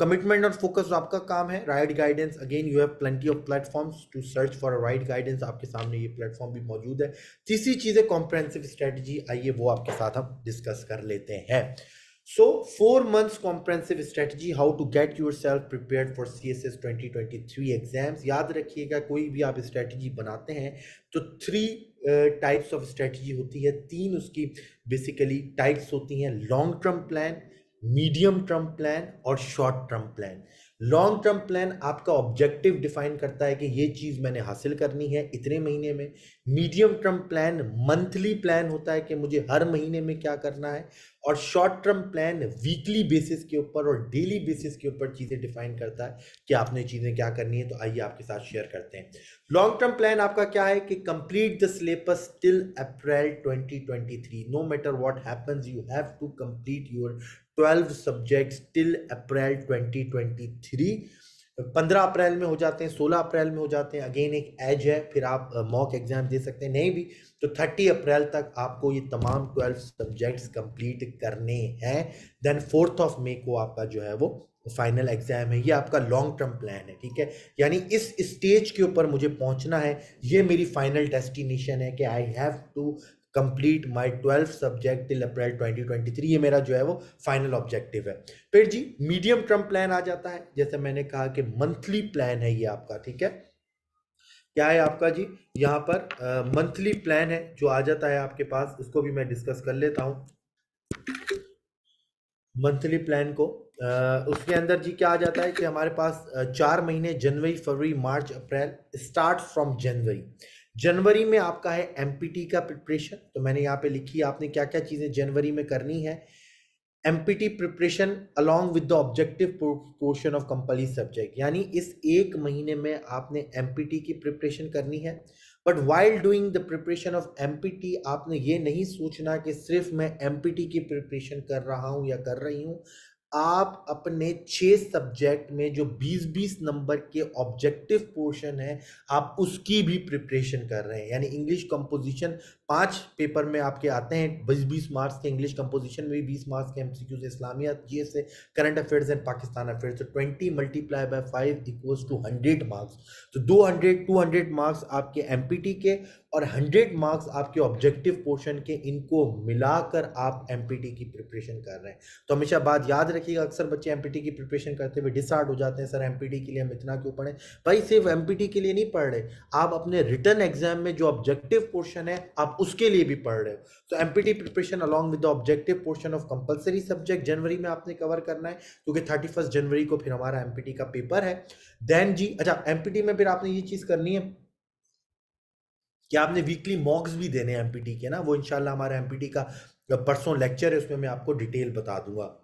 कमिटमेंट और फोकस आपका काम है right guidance again you have plenty of platforms to search for right guidance आपके सामने ये प्लेटफॉर्म भी मौजूद है तीसरी चीज़ है कॉम्प्रहेंसिव स्ट्रेटजी आइए वो आपके साथ हम डिस्कस कर लेते हैं so for how to get yourself prepare for C S S twenty twenty three exams याद रखिएगा कोई भी आप स्ट्रेटजी बनाते हैं तो थ्री टाइप्स ऑफ स्ट्रेटजी होती है तीन उसकी बेसिकली टाइप्स होती हैं long term plan medium term plan और short term plan long term plan आपका ऑब्जेक्टिव डिफाइन करता है कि ये चीज़ मैंने हासिल करनी है इतने महीने में medium term plan monthly plan होता है कि मुझे हर महीने में क्या करना है और short term plan weekly basis के ऊपर और डेली बेसिस के ऊपर चीज़ें डिफाइन करता है कि आपने चीज़ें क्या करनी है तो आइए आपके साथ शेयर करते हैं लॉन्ग टर्म प्लान आपका क्या है कि complete the syllabus till April 2023 no matter what happens you have to complete your twelve subjects till April twenty twenty three पंद्रह अप्रैल में हो जाते हैं सोलह अप्रैल में हो जाते हैं अगेन एक एज है फिर आप मॉक एग्जाम दे सकते हैं नहीं भी तो थर्टी अप्रैल तक आपको ये तमाम ट्वेल्व सब्जेक्ट्स कंप्लीट करने हैं देन फोर्थ ऑफ मे को आपका जो है वो फाइनल एग्जाम है ये आपका लॉन्ग टर्म प्लान है ठीक है यानी इस स्टेज के ऊपर मुझे पहुंचना है ये मेरी फाइनल डेस्टिनेशन है कि I have to complete my twelfth subject till April 2023 ये मेरा जो है वो फाइनल ऑब्जेक्टिव है फिर जी मीडियम टर्म प्लान आ जाता है जैसे मैंने कहा कि मंथली प्लान है ये आपका ठीक है क्या है आपका जी यहाँ पर मंथली uh, प्लान है जो आ जाता है आपके पास इसको भी मैं डिस्कस कर लेता हूँ मंथली प्लान को uh, उसके अंदर जी क्या आ जाता है कि हमारे पास uh, चार महीने जनवरी फरवरी मार्च अप्रैल स्टार्ट फ्रॉम जनवरी जनवरी में आपका है एमपीटी का प्रिपरेशन तो मैंने यहाँ पे लिखी आपने क्या क्या चीज़ें जनवरी में करनी है MPT preparation along with the objective portion of compulsory subject यानी इस एक महीने में आपने एमपीटी की प्रिपरेशन करनी है but while doing the preparation of टी आपने ये नहीं सोचना कि सिर्फ मैं एमपीटी की प्रिपरेशन कर रहा हूँ या कर रही हूँ आप अपने छः सब्जेक्ट में जो 20-20 नंबर के ऑब्जेक्टिव पोर्शन है आप उसकी भी प्रिपरेशन कर रहे हैं यानी इंग्लिश कंपोजिशन पांच पेपर में आपके आते हैं 20-20 मार्क्स के इंग्लिश कंपोजिशन में भी 20 मार्क्स के एमसीक्यूज इस्लामिया जी से current affairs and Pakistan affairs तो 20 multiply by five equals to hundred marks तो 200 200 मार्क्स आपके एम के और 100 मार्क्स आपके ऑब्जेक्टिव पोर्शन के इनको मिलाकर आप एम की प्रिपरेशन कर रहे हैं तो हमेशा बात याद रखिएगा अक्सर बच्चे एम की प्रिपरेशन करते हुए डिसार्ड हो जाते हैं सर एम के लिए हम इतना क्यों पढ़ें भाई सिर्फ एम के लिए नहीं पढ़ रहे आप अपने रिटर्न एग्जाम में जो ऑब्जेक्टिव पोर्शन है आप उसके लिए भी पढ़ रहे हो तो एम preparation along with the objective portion of compulsory subject जनवरी में आपने कवर करना है क्योंकि थर्टी जनवरी को फिर हमारा एम का पेपर है देन जी अच्छा एम में फिर आपने ये चीज़ करनी है कि आपने वीकली मॉक्स भी देने हैं एमपीटी के ना वो इनशाला हमारा एमपीटी का परसों लेक्चर है उसमें मैं आपको डिटेल बता दूंगा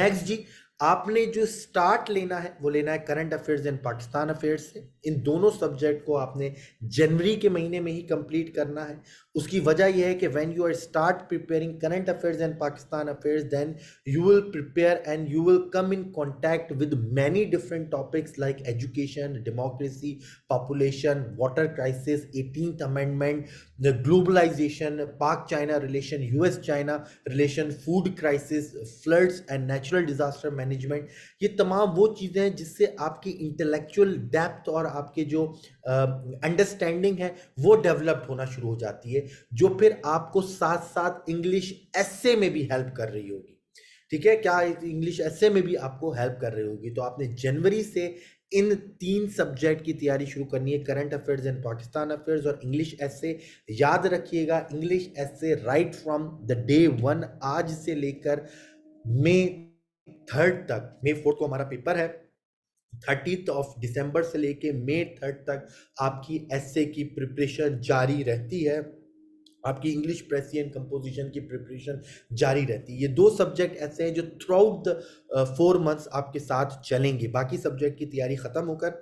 नेक्स्ट जी आपने जो स्टार्ट लेना है वो लेना है current affairs and Pakistan affairs से इन दोनों सब्जेक्ट को आपने जनवरी के महीने में ही कंप्लीट करना है उसकी वजह यह है कि when you are start preparing current affairs and Pakistan affairs then you will prepare and you will come in contact with many different topics like education democracy population water crisis eighteenth amendment globalization Pak China relation US China relation food crisis floods and natural disaster management ये तमाम वो चीज़ें हैं जिससे आपकी intellectual depth और आपके जो अंडरस्टैंडिंग uh, है वो डेवलप्ड होना शुरू हो जाती है जो फिर आपको साथ साथ इंग्लिश ऐसे में भी हेल्प कर रही होगी ठीक है क्या इंग्लिश ऐसे में भी आपको हेल्प कर रही होगी तो आपने जनवरी से इन तीन सब्जेक्ट की तैयारी शुरू करनी है current affairs and Pakistan affairs और इंग्लिश ऐसे याद रखिएगा इंग्लिश ऐसे right from the day one आज से लेकर मई थर्ड तक मे फोर्थ को हमारा पेपर है थर्टीथ ऑफ दिसंबर से लेके मे थर्ड तक आपकी एसए की प्रिपरेशन जारी रहती है आपकी इंग्लिश प्रेसियन कंपोजिशन की प्रिपरेशन जारी रहती है ये दो सब्जेक्ट ऐसे हैं जो throughout the four months आपके साथ चलेंगे बाकी सब्जेक्ट की तैयारी ख़त्म होकर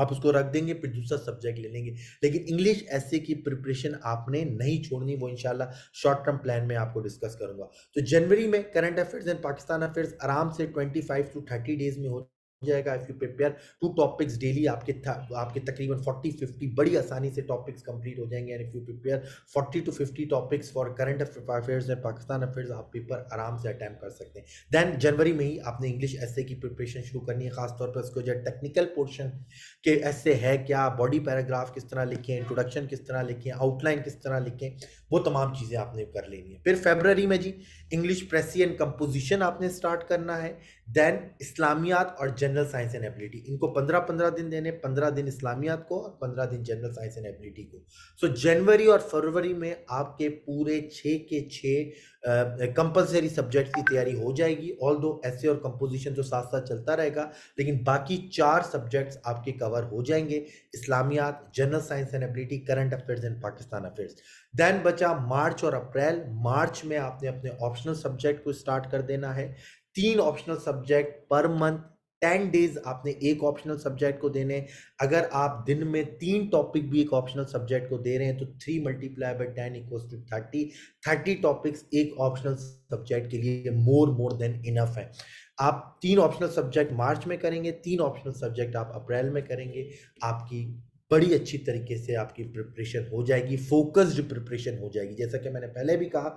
आप उसको रख देंगे फिर दूसरा सब्जेक्ट ले लेंगे लेकिन इंग्लिश ऐसे की प्रिपरेशन आपने नहीं छोड़नी वो इनशाला शॉर्ट टर्म प्लान में आपको डिस्कस करूंगा तो जनवरी में current affairs and Pakistan affairs आराम से 25 टू 30 डेज में हो जाएगा if you prepare two topics daily आपके आपके तकरीबन फोर्टी फिफ्टी बड़ी आसानी से टॉपिक्स कंप्लीट हो जाएंगे and if you prepare forty to fifty topics for current affairs and Pakistan affairs आप पेपर आराम से अटैम कर सकते हैं दैन जनवरी में ही आपने इंग्लिश ऐसे की प्रिपरेशन शुरू करनी है खासतौर पर उसको जो टेक्निकल पोर्शन के ऐसे है क्या बॉडी पैराग्राफ किस तरह लिखें इंट्रोडक्शन किस तरह लिखें आउटलाइन किस तरह लिखें वो तमाम चीज़ें आपने कर लेनी है फिर फेबररी में जी इंग्लिश प्रेसी एंड कंपोजिशन आपने स्टार्ट करना है देन इस्लामियात और जनरल साइंस एंड एबिलिटी इनको पंद्रह पंद्रह दिन देने पंद्रह दिन इस्लामियात को और पंद्रह दिन जनरल साइंस एंड एबिलिटी को सो so, जनवरी और फरवरी में आपके पूरे छः के छः कंपलसरी सब्जेक्ट की तैयारी हो जाएगी ऑल दो ऐसे और कंपोजिशन तो साथ साथ चलता रहेगा लेकिन बाकी चार सब्जेक्ट्स आपके कवर हो जाएंगे Islamiat general science and ability current affairs and Pakistan affairs then बचा मार्च और अप्रैल मार्च में आपने अपने ऑप्शनल सब्जेक्ट को स्टार्ट कर देना है तीन optional subject per month ten days आपने एक ऑप्शनल सब्जेक्ट को देने अगर आप दिन में तीन टॉपिक भी एक ऑप्शनल सब्जेक्ट को दे रहे हैं तो three multiply by ten equal to thirty thirty topics एक ऑप्शनल सब्जेक्ट के लिए मोर मोर देन इनफ है आप तीन ऑप्शनल सब्जेक्ट मार्च में करेंगे तीन ऑप्शनल सब्जेक्ट आप अप्रैल में करेंगे आपकी बड़ी अच्छी तरीके से आपकी प्रिपरेशन हो जाएगी फोकस्ड प्रिपरेशन हो जाएगी जैसा कि मैंने पहले भी कहा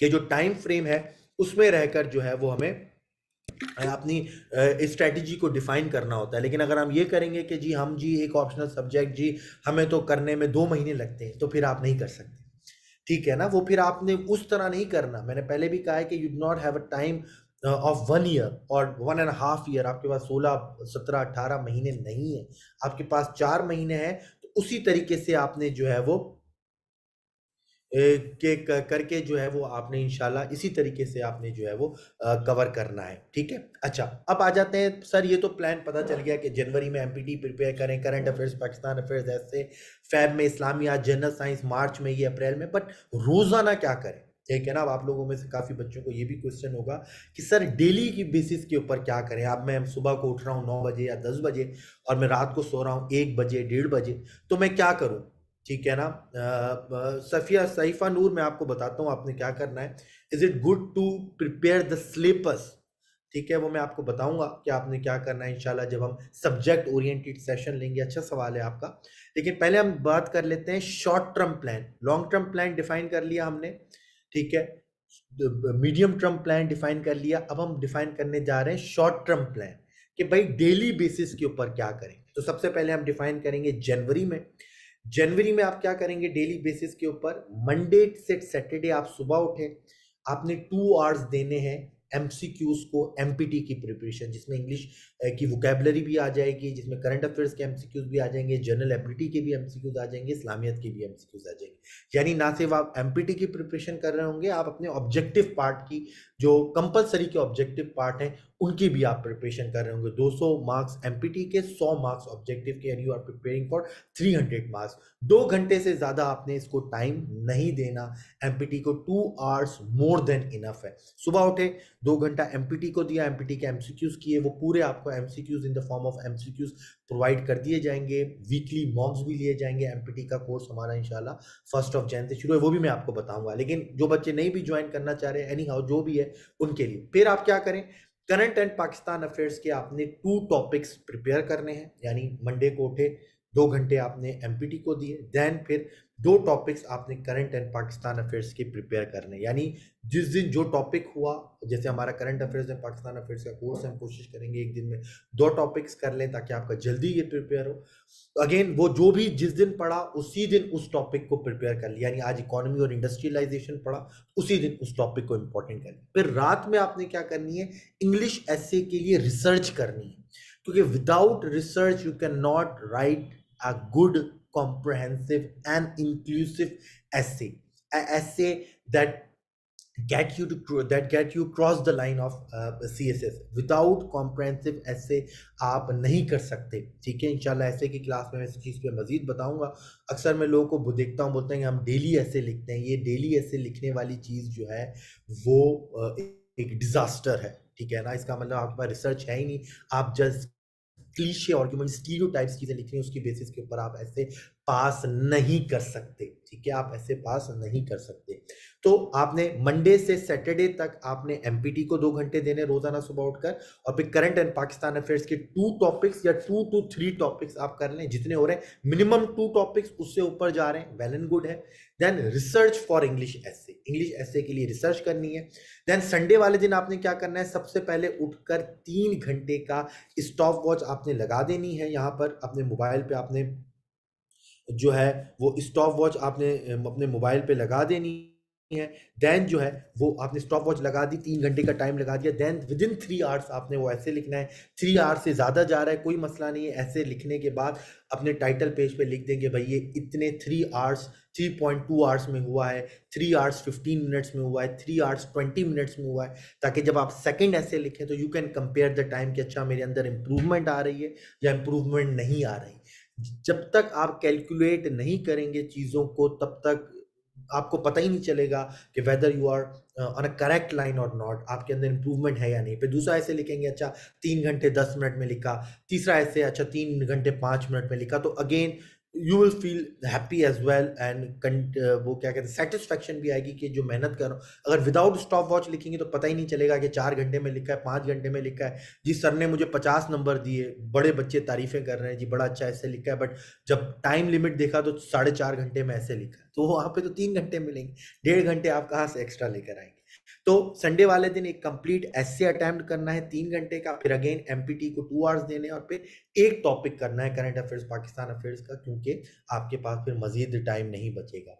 कि जो टाइम फ्रेम है उसमें रहकर जो है वो हमें अपनी स्ट्रेटजी को डिफाइन करना होता है लेकिन अगर हम ये करेंगे कि जी हम जी एक ऑप्शनल सब्जेक्ट जी हमें तो करने में दो महीने लगते हैं तो फिर आप नहीं कर सकते ठीक है ना वो फिर आपने उस तरह नहीं करना मैंने पहले भी कहा है कि you not have a time of one year और वन एंड हाफ ईयर आपके पास सोलह सत्रह अट्ठारह महीने नहीं है आपके पास चार महीने हैं तो उसी तरीके से आपने जो है वो के करके जो है वो आपने इनशाला इसी तरीके से आपने जो है वो कवर करना है ठीक है अच्छा अब आ जाते हैं सर ये तो प्लान पता चल गया कि जनवरी में एमपीटी प्रिपेयर करें करंट अफेयर्स पाकिस्तान अफेयर्स ऐसे फैब में इस्लामिया जनरल साइंस मार्च में ये अप्रैल में बट रोज़ाना क्या करें ठीक है ना आप लोगों में से काफ़ी बच्चों को ये भी क्वेश्चन होगा कि सर डेली की बेसिस के ऊपर क्या करें अब मैं सुबह को उठ रहा हूँ नौ बजे या दस बजे और मैं रात को सो रहा हूँ एक बजे डेढ़ बजे तो मैं क्या करूँ ठीक है ना सफिया सईफा नूर मैं आपको बताता हूँ आपने क्या करना है is it good to prepare the sleepers ठीक है वो मैं आपको बताऊंगा कि आपने क्या करना है इंशाल्लाह जब हम सब्जेक्ट ओरिएंटेड सेशन लेंगे अच्छा सवाल है आपका लेकिन पहले हम बात कर लेते हैं short term plan long term plan define कर लिया हमने ठीक है मीडियम टर्म प्लान डिफाइन कर लिया अब हम डिफाइन करने जा रहे हैं शॉर्ट टर्म प्लान कि भाई डेली बेसिस के ऊपर क्या करेंगे तो सबसे पहले हम डिफाइन करेंगे जनवरी में जनवरी में आप क्या करेंगे डेली बेसिस के ऊपर मंडे से सैटरडे आप सुबह उठें आपने टू आवर्स देने हैं एम को एम की प्रिपरेशन जिसमें इंग्लिश की वोकेबलरी भी आ जाएगी जिसमें करंट अफेयर्स के एम भी आ जाएंगे जनरल एबिलिटी के भी एम आ जाएंगे इस्लामियत के भी एम आ जाएंगे यानी ना सिर्फ आप एम की प्रिपरेशन कर रहे होंगे आप अपने ऑब्जेक्टिव पार्ट की जो कंपलसरी के ऑब्जेक्टिव पार्ट हैं उनकी भी आप प्रिपरेशन कर रहे होंगे 200 मार्क्स एमपीटी के 100 मार्क्स ऑब्जेक्टिव के यानी you are preparing for 300 marks दो घंटे से ज़्यादा आपने इसको टाइम नहीं देना एमपीटी को two hours more than enough है सुबह उठे दो घंटा एमपीटी को दिया एमपीटी के एमसीक्यूज किए वो पूरे आपको MCQs in the form of MCQs provide कर दिए जाएंगे वीकली मॉक्स भी लिए जाएंगे एमपीटी का कोर्स हमारा इंशाल्लाह फर्स्ट ऑफ जैन से शुरू है वो भी मैं आपको बताऊंगा लेकिन जो बच्चे नहीं भी ज्वाइन करना चाह रहे हैं एनी हाउ जो भी है उनके लिए फिर आप क्या करें करंट एंड पाकिस्तान अफेयर्स के आपने टू टॉपिक्स प्रिपेयर करने हैं यानी मंडे को उठे दो घंटे आपने एम को दिए देन फिर दो टॉपिक्स आपने करंट एंड पाकिस्तान अफेयर्स के प्रिपेयर करने यानी जिस दिन जो टॉपिक हुआ जैसे हमारा current affairs and Pakistan affairs का कोर्स हम कोशिश करेंगे एक दिन में दो टॉपिक्स कर लें ताकि आपका जल्दी ये प्रिपेयर हो अगेन वो जो भी जिस दिन पढ़ा उसी दिन उस टॉपिक को प्रिपेयर कर लिया यानी आज इकोनॉमी और इंडस्ट्रियलाइजेशन पढ़ा उसी दिन उस टॉपिक को इम्पोर्टेंट कर लिया फिर रात में आपने क्या करनी है इंग्लिश ऐसे के लिए रिसर्च करनी है क्योंकि without research you can not write a good, comprehensive, and inclusive essay. An essay that get you to that get you cross the line of C S S without comprehensive essay आप नहीं कर सकते ठीक है इंशाल्लाह ऐसे की class में मैं इस चीज़ पे मज़ीद बताऊंगा अक्सर मैं लोगों को देखता हूँ बोलते हैं कि हम डेली ऐसे लिखते हैं ये डेली ऐसे लिखने वाली चीज़ जो है वो एक डिज़ास्टर है ठीक है ना इसका मतलब आपके पास रिसर्च है ही नहीं आप जस्ट क्लीशे आर्ग्यूमेंट टाइप्स चीज़ें लिख रही हैं उसकी बेसिस के ऊपर आप ऐसे पास नहीं कर सकते ठीक है आप ऐसे पास नहीं कर सकते तो आपने मंडे से सैटरडे तक आपने एमपीटी को दो घंटे देने रोजाना सुबह उठकर और फिर करंट एंड पाकिस्तान अफेयर्स के टू टॉपिक्स या टू टू थ्री टॉपिक्स आप कर लें जितने हो रहे हैं मिनिमम टू टॉपिक्स उससे ऊपर जा रहे हैं वेल एंड गुड है then research for English essay English essay के लिए रिसर्च करनी है देन संडे वाले दिन आपने क्या करना है सबसे पहले उठकर तीन घंटे का स्टॉप वॉच आपने लगा देनी है यहाँ पर अपने मोबाइल पे आपने जो है वो स्टॉप वॉच आपने अपने मोबाइल पे लगा देनी है देन जो है वो आपने स्टॉप वॉच लगा दी तीन घंटे का टाइम लगा दिया then within three hours आपने वो ऐसे लिखना है थ्री आवर्स से ज़्यादा जा रहा है कोई मसला नहीं है ऐसे लिखने के बाद अपने टाइटल पेज पे लिख देंगे भाई ये इतने three hours three point two hours में हुआ है थ्री आवर्स फिफ्टीन मिनट्स में हुआ है थ्री आवर्स ट्वेंटी मिनट्स में हुआ है ताकि जब आप सेकेंड ऐसे लिखें तो you can compare the time कि अच्छा मेरे अंदर इम्प्रूवमेंट आ रही है या इम्प्रूवमेंट नहीं आ रही जब तक आप कैलकुलेट नहीं करेंगे चीज़ों को तब तक आपको पता ही नहीं चलेगा कि whether you are on a correct line और नॉट आपके अंदर इंप्रूवमेंट है या नहीं फिर दूसरा ऐसे लिखेंगे अच्छा तीन घंटे दस मिनट में लिखा तीसरा ऐसे अच्छा तीन घंटे पाँच मिनट में लिखा तो again you will feel happy as well and वो क्या कहते हैं सेटिस्फेक्शन भी आएगी कि जो मेहनत कर रहा हूँ अगर विदाउट स्टॉप वॉच लिखेंगे तो पता ही नहीं चलेगा कि चार घंटे में लिखा है पाँच घंटे में लिखा है जी सर ने मुझे पचास नंबर दिए बड़े बच्चे तारीफें कर रहे हैं जी बड़ा अच्छा ऐसे लिखा है बट जब टाइम लिमिट देखा तो साढ़े चार घंटे में ऐसे लिखा है तो वहाँ पे तो तीन घंटे मिलेंगे डेढ़ घंटे आप कहाँ से एक्स्ट्रा लेकर आएंगे तो संडे वाले दिन एक कंप्लीट एस अटैम्प्ट करना है तीन घंटे का फिर अगेन एम को टू आवर्स देने और फिर एक टॉपिक करना है करंट अफेयर्स पाकिस्तान अफेयर्स का क्योंकि आपके पास फिर मजीद टाइम नहीं बचेगा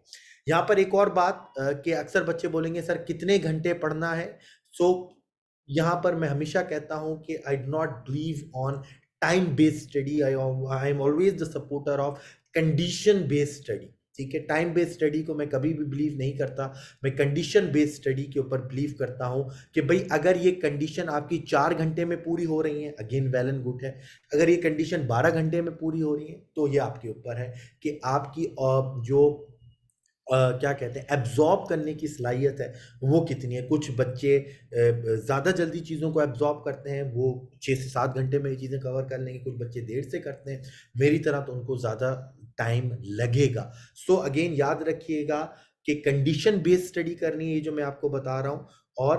यहाँ पर एक और बात कि अक्सर बच्चे बोलेंगे सर कितने घंटे पढ़ना है सो so, यहाँ पर मैं हमेशा कहता हूँ कि I do not believe on time based study I I am always the supporter of condition based study ठीक है टाइम बेस्ड स्टडी को मैं कभी भी बिलीव नहीं करता मैं कंडीशन बेस्ड स्टडी के ऊपर बिलीव करता हूँ कि भाई अगर ये कंडीशन आपकी चार घंटे में पूरी हो रही है अगेन वेल एंड गुड है अगर ये कंडीशन बारह घंटे में पूरी हो रही है तो ये आपके ऊपर है कि आपकी जो Uh, क्या कहते हैं एब्जॉर्ब करने की सलाहियत है वो कितनी है कुछ बच्चे ज़्यादा जल्दी चीज़ों को एब्जॉर्ब करते हैं वो छः से सात घंटे में ये चीज़ें कवर कर लेंगे कुछ बच्चे देर से करते हैं मेरी तरह तो उनको ज़्यादा टाइम लगेगा सो so अगेन याद रखिएगा कि कंडीशन बेस्ड स्टडी करनी है जो मैं आपको बता रहा हूँ और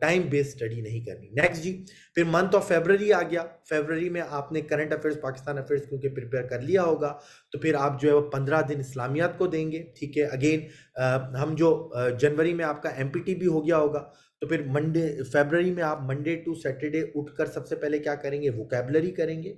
टाइम बेस्ड स्टडी नहीं करनी नेक्स्ट जी फिर मंथ ऑफ फेबररी आ गया फेबररी में आपने करंट अफेयर्स पाकिस्तान अफेयर्स क्योंकि प्रिपेयर कर लिया होगा तो फिर आप जो है वो पंद्रह दिन इस्लामियात को देंगे ठीक है अगेन हम जो जनवरी में आपका एम भी हो गया होगा तो फिर मंडे फेबररी में आप मंडे टू सैटरडे उठकर सबसे पहले क्या करेंगे वोकेबलरी करेंगे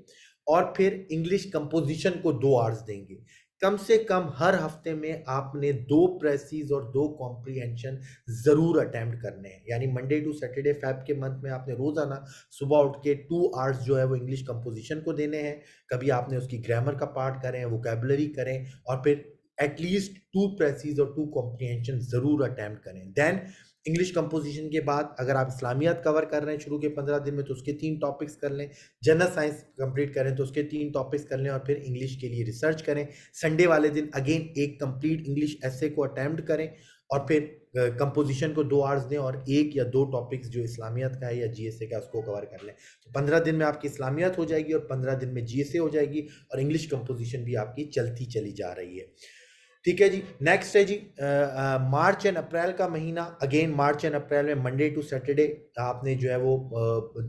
और फिर इंग्लिश कंपोजिशन को दो आर्स देंगे कम से कम हर हफ्ते में आपने दो प्रेसिस और दो कॉम्प्रीहेंशन ज़रूर अटैम्प्ट करने हैं यानी मंडे टू सैटरडे फैब के मंथ में आपने रोज़ाना सुबह उठ के टू आर्स जो है वो इंग्लिश कंपोजिशन को देने हैं कभी आपने उसकी ग्रामर का पार्ट करें वोकेबलरी करें और फिर एटलीस्ट टू प्रेसिस और टू कॉम्प्रीहेंशन ज़रूर अटैम्प्ट करें देन इंग्लिश कंपोजिशन के बाद अगर आप इस्लामियात कवर कर रहे हैं शुरू के पंद्रह दिन में तो उसके तीन टॉपिक्स कर लें जनरल साइंस कंप्लीट करें तो उसके तीन टॉपिक्स कर लें और फिर इंग्लिश के लिए रिसर्च करें संडे वाले दिन अगेन एक कंप्लीट इंग्लिश ऐसे को अटैम्प्ट करें और फिर कंपोजिशन को दो आर्ट्स दें और एक या दो टॉपिक्स जो इस्लामियत का है या ए का उसको कवर कर लें तो पंद्रह दिन में आपकी इस्लामियत हो जाएगी और पंद्रह दिन में ए हो जाएगी और इंग्लिश कंपोजिशन भी आपकी चलती चली जा रही है ठीक है जी नेक्स्ट है जी मार्च एंड अप्रैल का महीना अगेन मार्च एंड अप्रैल में मंडे टू सैटरडे आपने जो है वो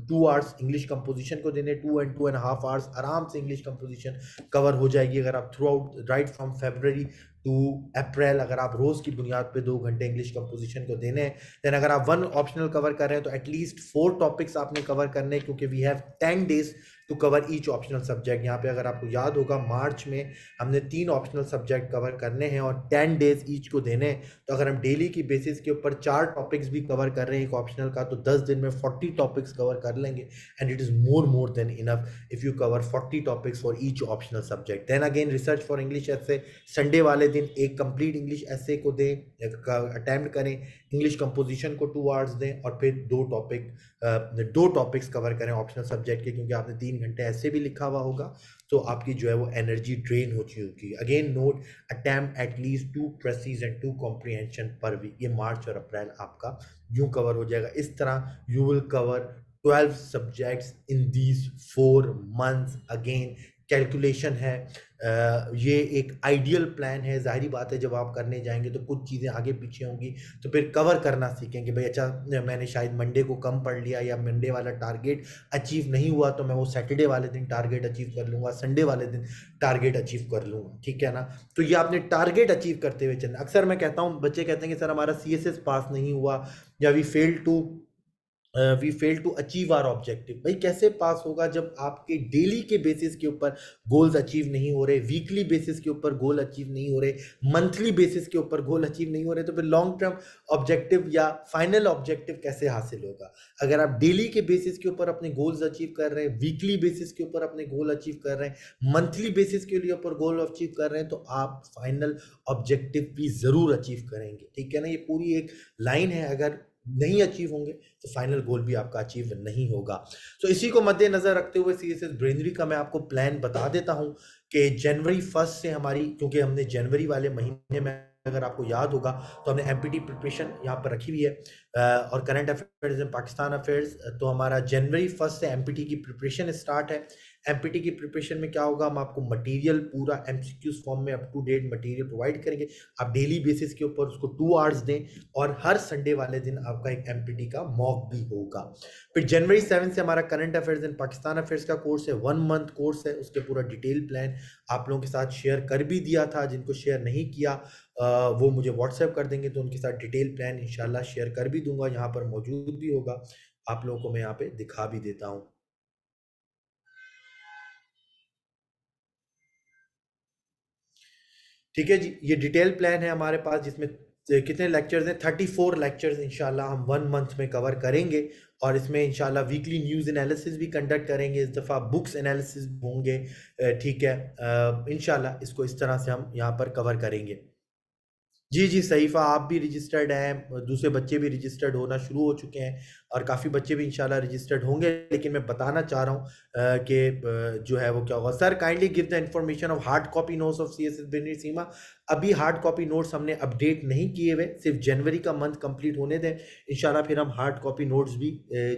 टू आवर्स इंग्लिश कंपोजिशन को देने two and two and half hours आराम से इंग्लिश कंपोजिशन कवर हो जाएगी अगर आप throughout right from February to April अगर आप रोज़ की बुनियाद पे दो घंटे इंग्लिश कंपोजिशन को देने हैं देन अगर आप वन ऑप्शनल कवर कर रहे हैं तो एटलीस्ट फोर टॉपिक्स आपने कवर करने क्योंकि we have ten days to cover each optional subject यहाँ पे अगर आपको याद होगा मार्च में हमने तीन ऑप्शनल सब्जेक्ट कवर करने हैं और टेन डेज ईच को देने हैं तो अगर हम डेली की बेसिस के ऊपर चार टॉपिक्स भी कवर कर रहे हैं एक ऑप्शनल का तो दस दिन में फोर्टी टॉपिक्स कवर कर लेंगे and it is more more than enough if you cover forty topics for each optional subject then again research for English essay Sunday वाले दिन एक कंप्लीट इंग्लिश ऐसे को दें अटैम्प्ट uh, करें English composition को two hours दें और फिर दो टॉपिक दो टॉपिक्स कवर करें ऑप्शनल सब्जेक्ट के क्योंकि आपने तीन घंटे ऐसे भी लिखा हुआ होगा तो आपकी जो है वो एनर्जी ड्रेन हो चुकी होगी again note attempt at least two precis and two comprehension पर वीक ये मार्च और अप्रैल आपका यूँ कवर हो जाएगा इस तरह you will cover twelve subjects in these four months again calculation है ये एक आइडियल प्लान है ज़ाहरी बात है जब आप करने जाएंगे तो कुछ चीज़ें आगे पीछे होंगी तो फिर कवर करना सीखेंगे भाई अच्छा मैंने शायद मंडे को कम पढ़ लिया या मंडे वाला टारगेट अचीव नहीं हुआ तो मैं वो सैटरडे वाले दिन टारगेट अचीव कर लूँगा संडे वाले दिन टारगेट अचीव कर लूँगा ठीक है ना तो ये आपने टारगेट अचीव करते हुए चलना अक्सर मैं कहता हूँ बच्चे कहते हैं कि सर हमारा सी पास नहीं हुआ या we fail to we fail to achieve our objective भाई कैसे पास होगा जब आपके डेली के बेसिस के ऊपर गोल्स अचीव नहीं हो रहे वीकली बेसिस के ऊपर गोल अचीव नहीं हो रहे मंथली बेसिस के ऊपर गोल अचीव नहीं हो रहे तो फिर लॉन्ग टर्म ऑब्जेक्टिव या फाइनल ऑब्जेक्टिव कैसे हासिल होगा अगर आप डेली के बेसिस के ऊपर अपने गोल्स अचीव कर रहे हैं वीकली बेसिस के ऊपर अपने गोल अचीव कर रहे हैं मंथली बेसिस के लिए ऊपर गोल अचीव कर रहे हैं तो आप फाइनल ऑब्जेक्टिव भी ज़रूर अचीव करेंगे ठीक है ना ये पूरी एक लाइन है अगर नहीं अचीव होंगे तो फाइनल गोल भी आपका अचीव नहीं होगा तो इसी को मद्देनजर रखते हुए सी एस एस ब्रेनरी का मैं आपको प्लान बता देता हूँ कि जनवरी फर्स्ट से हमारी क्योंकि हमने जनवरी वाले महीने में अगर आपको याद होगा तो हमने एम पी टी प्रिपरेशन यहाँ पर रखी हुई है और करंट अफेयर्स पाकिस्तान अफेयर्स तो हमारा जनवरी फर्स्ट से एम पी टी की प्रिपरेशन स्टार्ट है एमपीटी की प्रिपरेशन में क्या होगा हम आपको मटेरियल पूरा एमसीक्यूज फॉर्म में up to date material provide करेंगे आप डेली बेसिस के ऊपर उसको टू आवर्स दें और हर संडे वाले दिन आपका एक एमपीटी का मॉक भी होगा फिर जनवरी सेवन से हमारा current affairs and Pakistan affairs का कोर्स है वन मंथ कोर्स है उसके पूरा डिटेल प्लान आप लोगों के साथ शेयर कर भी दिया था जिनको शेयर नहीं किया वो मुझे व्हाट्सएप कर देंगे तो उनके साथ डिटेल प्लान इंशाल्लाह शेयर कर भी दूंगा यहाँ पर मौजूद भी होगा आप लोगों को मैं यहाँ पे दिखा भी देता हूँ ठीक है जी ये डिटेल प्लान है हमारे पास जिसमें कितने लेक्चर्स हैं थर्टी फोर लेक्चर्स इनशाला हम वन मंथ में कवर करेंगे और इसमें इनशाला वीकली न्यूज़ एनालिसिस भी कंडक्ट करेंगे इस दफ़ा बुक्स एनालिसिस होंगे ठीक है इनशाला इसको इस तरह से हम यहाँ पर कवर करेंगे जी जी सहीफ़ा आप भी रजिस्टर्ड हैं दूसरे बच्चे भी रजिस्टर्ड होना शुरू हो चुके हैं और काफ़ी बच्चे भी इंशाल्लाह रजिस्टर्ड होंगे लेकिन मैं बताना चाह रहा हूँ कि जो है वो क्या होगा sir kindly give the information of hard copy notes of C S S Seema अभी हार्ड कॉपी नोट्स हमने अपडेट नहीं किए हुए सिर्फ जनवरी का मंथ कम्प्लीट होने दें इंशाल्लाह फिर हम हार्ड कॉपी नोट्स भी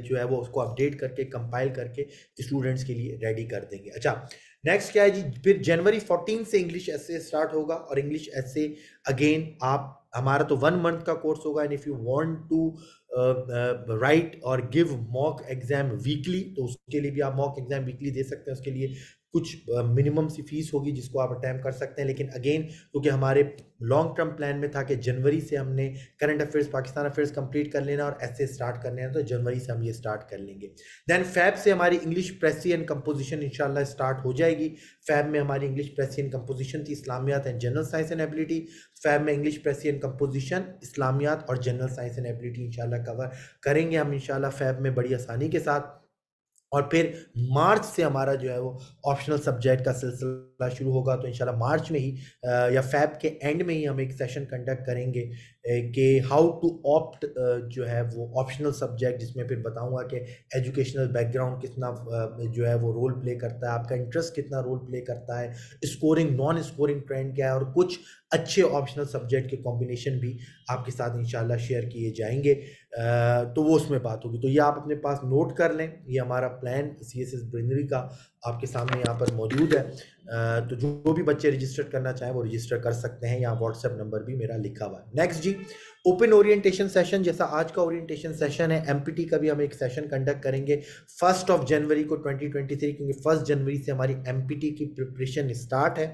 जो है वो उसको अपडेट करके कंपाइल करके स्टूडेंट्स के लिए रेडी कर देंगे अच्छा नेक्स्ट क्या है जी फिर जनवरी फोर्टीन से इंग्लिश एसे स्टार्ट होगा और इंग्लिश एसे अगेन आप हमारा तो वन मंथ का कोर्स होगा and if you want to write और गिव मॉक एग्जाम वीकली तो उसके लिए भी आप मॉक एग्जाम वीकली दे सकते हैं उसके लिए कुछ मिनिमम सी फीस होगी जिसको आप अटैम कर सकते हैं लेकिन अगेन क्योंकि हमारे लॉन्ग टर्म प्लान में था कि जनवरी से हमने current affairs Pakistan affairs complete कर लेना और ऐसे स्टार्ट कर लेना तो जनवरी से हम ये स्टार्ट कर लेंगे दैन फैब से हमारी इंग्लिश प्रेसी एंड कंपोजिशन इंशाल्लाह स्टार्ट हो जाएगी फैब में हमारी इंग्लिश प्रेसी एंड कंपोजिशन थी इस्लामियात and general science and ability फैब में इंग्लिश प्रेसी एंड कंपोजिशन इस्लामियात और जनरल साइंस एंड एबिलिटी इनशाला कवर करेंगे हम इनशाला फैब में बड़ी आसानी के साथ और फिर मार्च से हमारा जो है वो ऑप्शनल सब्जेक्ट का सिलसिला शुरू होगा तो इंशाल्लाह मार्च में ही या फैब के एंड में ही हम एक सेशन कंडक्ट करेंगे कि हाउ टू ऑप्ट जो है वो ऑप्शनल सब्जेक्ट जिसमें फिर बताऊंगा कि एजुकेशनल बैकग्राउंड कितना जो है वो रोल प्ले करता है आपका इंटरेस्ट कितना रोल प्ले करता है स्कोरिंग नॉन स्कोरिंग ट्रेंड क्या है और कुछ अच्छे ऑप्शनल सब्जेक्ट के कॉम्बिनेशन भी आपके साथ इन शेयर किए जाएंगे तो वो उसमें बात होगी तो ये आप अपने पास नोट कर लें ये हमारा प्लान सी एस एस का आपके सामने यहाँ पर मौजूद है तो जो भी बच्चे रजिस्टर करना चाहें वो रजिस्टर कर सकते हैं यहाँ व्हाट्सएप नंबर भी मेरा लिखा हुआ है नेक्स्ट जी ओपन ओरिएंटेशन सेशन जैसा आज का ओरिएंटेशन सेशन है एमपीटी का भी हम एक सेशन कंडक्ट करेंगे फर्स्ट ऑफ जनवरी को 2023 क्योंकि फर्स्ट जनवरी से हमारी एमपीटी की प्रिपरेशन स्टार्ट है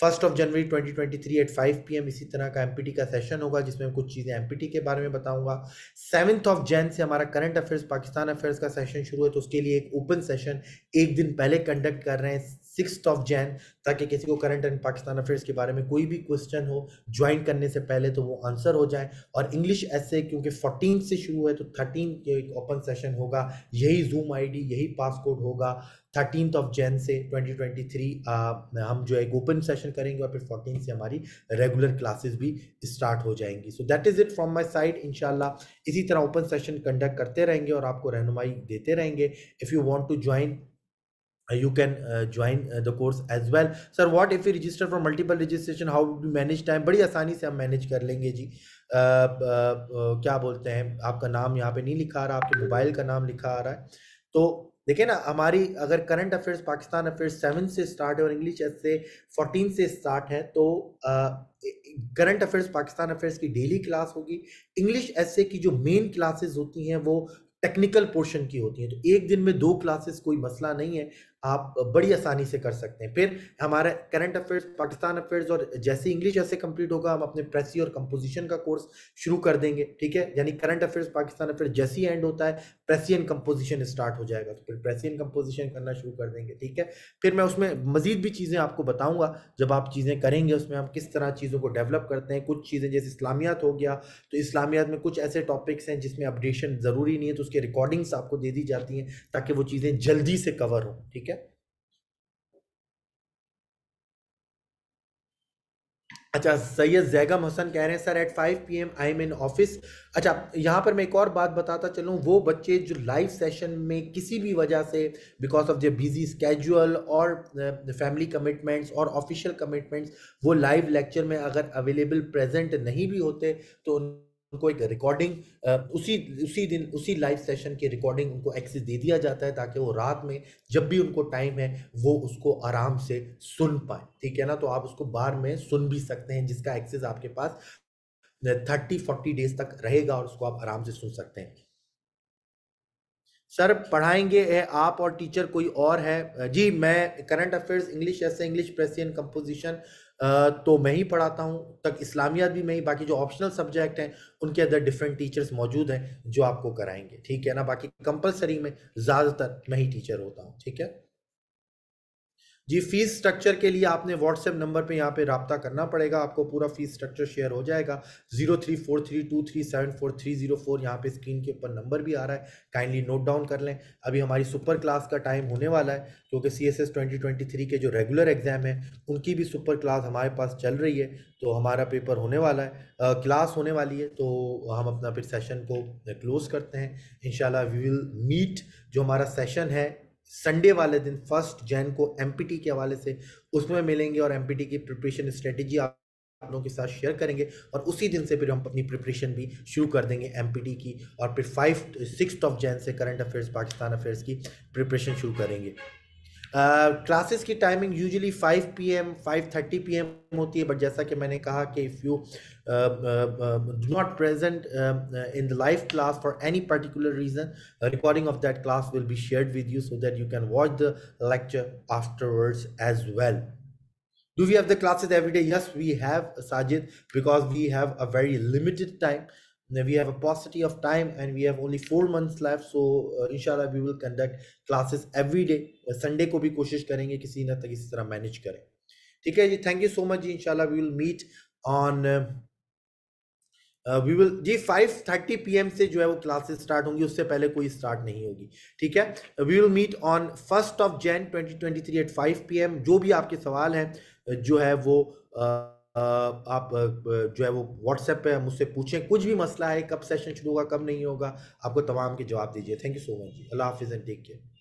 first of January 2023 at 5 PM इसी तरह का एमपीटी का सेशन होगा जिसमें कुछ चीज़ें एमपीटी के बारे में बताऊंगा सेवन्थ ऑफ जैन से हमारा करंट अफेयर्स पाकिस्तान अफेयर्स का सेशन शुरू है तो उसके लिए एक ओपन सेशन एक दिन पहले कंडक्ट कर रहे हैं सिक्स ऑफ जैन ताकि किसी को करंट एंड पाकिस्तान अफेयर्स के बारे में कोई भी क्वेश्चन हो ज्वाइन करने से पहले तो वो आंसर हो जाए और इंग्लिश ऐसे क्योंकि फोर्टीन से शुरू है तो थर्टीन के एक ओपन सेशन होगा यही जूम आईडी यही पासकोड होगा थर्टीन ऑफ जैन से 2023 आ, हम जो है ओपन सेशन करेंगे और फिर फोर्टीन से हमारी रेगुलर क्लासेस भी स्टार्ट हो जाएंगी so that is it from my side इनशाला इसी तरह ओपन सेशन कंडक्ट करते रहेंगे और आपको रहनुमाई देते रहेंगे if you want to join Uh, you can uh, join uh, the course as well sir what if we register for multiple registration how would we manage time बड़ी आसानी से हम मैनेज कर लेंगे जी Uh, uh, uh, क्या बोलते हैं आपका नाम यहाँ पे नहीं लिखा आ रहा आपके मोबाइल का नाम लिखा आ रहा है तो देखिए ना हमारी अगर current affairs Pakistan affairs seven से स्टार्ट है और इंग्लिश से फोर्टीन से स्टार्ट है तो current uh, affairs Pakistan affairs की डेली क्लास होगी इंग्लिश एस की जो मेन क्लासेस होती हैं वो टेक्निकल पोर्शन की होती हैं तो एक दिन में दो क्लासेस कोई मसला नहीं है आप बड़ी आसानी से कर सकते हैं फिर हमारे करंट अफेयर्स पाकिस्तान अफेयर्स और जैसे इंग्लिश जैसे कंप्लीट होगा हम अपने प्रेसी और कंपोजिशन का कोर्स शुरू कर देंगे ठीक है यानी करंट अफेयर्स पाकिस्तान अफेयर्स जैसे ही एंड होता है प्रेसी एंड कंपोजिशन स्टार्ट हो जाएगा तो फिर प्रेसी एंड कंपोजिशन करना शुरू कर देंगे ठीक है फिर मैं उसमें मजीद भी चीज़ें आपको बताऊँगा जब आप चीज़ें करेंगे उसमें हम किस तरह चीज़ों को डेवलप करते हैं कुछ चीज़ें जैसे इस्लामियात हो गया तो इस्लामियात में कुछ ऐसे टॉपिक्स हैं जिसमें अपडेशन ज़रूरी नहीं है तो उसके रिकॉर्डिंग्स आपको दे दी जाती हैं ताकि वो चीज़ें जल्दी से कवर हों ठीक है अच्छा सैयद जैगम हसन कह रहे हैं sir at P PM I am in office अच्छा यहाँ पर मैं एक और बात बताता चलूँ वो बच्चे जो लाइव सेशन में किसी भी वजह से because of the busy schedule और फैमिली कमिटमेंट्स और ऑफिशियल कमिटमेंट्स वो लाइव लेक्चर में अगर अवेलेबल प्रेजेंट नहीं भी होते तो उनको एक रिकॉर्डिंग उसी उसी दिन उसी लाइव सेशन की रिकॉर्डिंग उनको एक्सेस दे दिया जाता है ताकि वो रात में जब भी उनको टाइम है वो उसको आराम से सुन पाए ठीक है ना तो आप उसको बार में सुन भी सकते हैं जिसका एक्सेस आपके पास थर्टी फोर्टी डेज तक रहेगा और उसको आप आराम से सुन सकते हैं सर पढ़ाएंगे है आप और टीचर कोई और है जी मैं current affairs English essay English precis composition तो मैं ही पढ़ाता हूँ तक इस्लामियात भी मैं ही बाकी जो ऑप्शनल सब्जेक्ट हैं उनके अंदर डिफरेंट टीचर्स मौजूद हैं जो आपको कराएंगे ठीक है ना बाकी कंपलसरी में ज़्यादातर मैं ही टीचर होता हूँ ठीक है जी फीस स्ट्रक्चर के लिए आपने व्हाट्सएप नंबर पे यहाँ पे रबता करना पड़ेगा आपको पूरा फीस स्ट्रक्चर शेयर हो जाएगा zero three four three two three seven four three zero four यहाँ पे स्क्रीन के ऊपर नंबर भी आ रहा है काइंडली नोट डाउन कर लें अभी हमारी सुपर क्लास का टाइम होने वाला है क्योंकि C S S twenty twenty three के जो रेगुलर एग्ज़ाम है उनकी भी सुपर क्लास हमारे पास चल रही है तो हमारा पेपर होने वाला है आ, क्लास होने वाली है तो हम अपना फिर सेशन को क्लोज़ करते हैं इन वी विल मीट जो हमारा सेशन है संडे वाले दिन फर्स्ट जैन को एम के हवाले से उसमें मिलेंगे और एम की प्रिपरेशन स्ट्रेटेजी आप लोगों के साथ शेयर करेंगे और उसी दिन से फिर हम अपनी प्रिपरेशन भी शुरू कर देंगे एम की और फिर फाइव सिक्स ऑफ जैन से करंट अफेयर्स पाकिस्तान अफेयर्स की प्रिपरेशन शुरू करेंगे क्लासेस uh, की टाइमिंग यूजुअली 5 पीएम 5:30 पीएम होती है बट जैसा कि मैंने कहा कि if you do not present in the live class for any particular reason recording of that class will be shared with you so that you can watch the lecture afterwards as well do we have the classes every day yes we have sajid because we have a very limited we have a paucity of time and we have only four months left so uh, inshallah we will conduct classes every day uh, sunday को भी कोशिश करेंगे किसी ना किसी तरह manage करें ठीक है जी थैंक यू सो मच जी इंशाल्लाह we will meet on we will जी 5:30 पीएम से जो है वो क्लासेस स्टार्ट होंगी उससे पहले कोई स्टार्ट नहीं होगी ठीक है we will meet on first of Jan 2023 at 5 PM जो भी आपके सवाल हैं uh, जो है वो uh, आप जो है वो व्हाट्सएप पे मुझसे पूछें कुछ भी मसला है कब सेशन शुरू होगा कब नहीं होगा आपको तमाम के जवाब दीजिए थैंक यू सो मच जी अल्लाह हाफिज़ एंड टेक केयर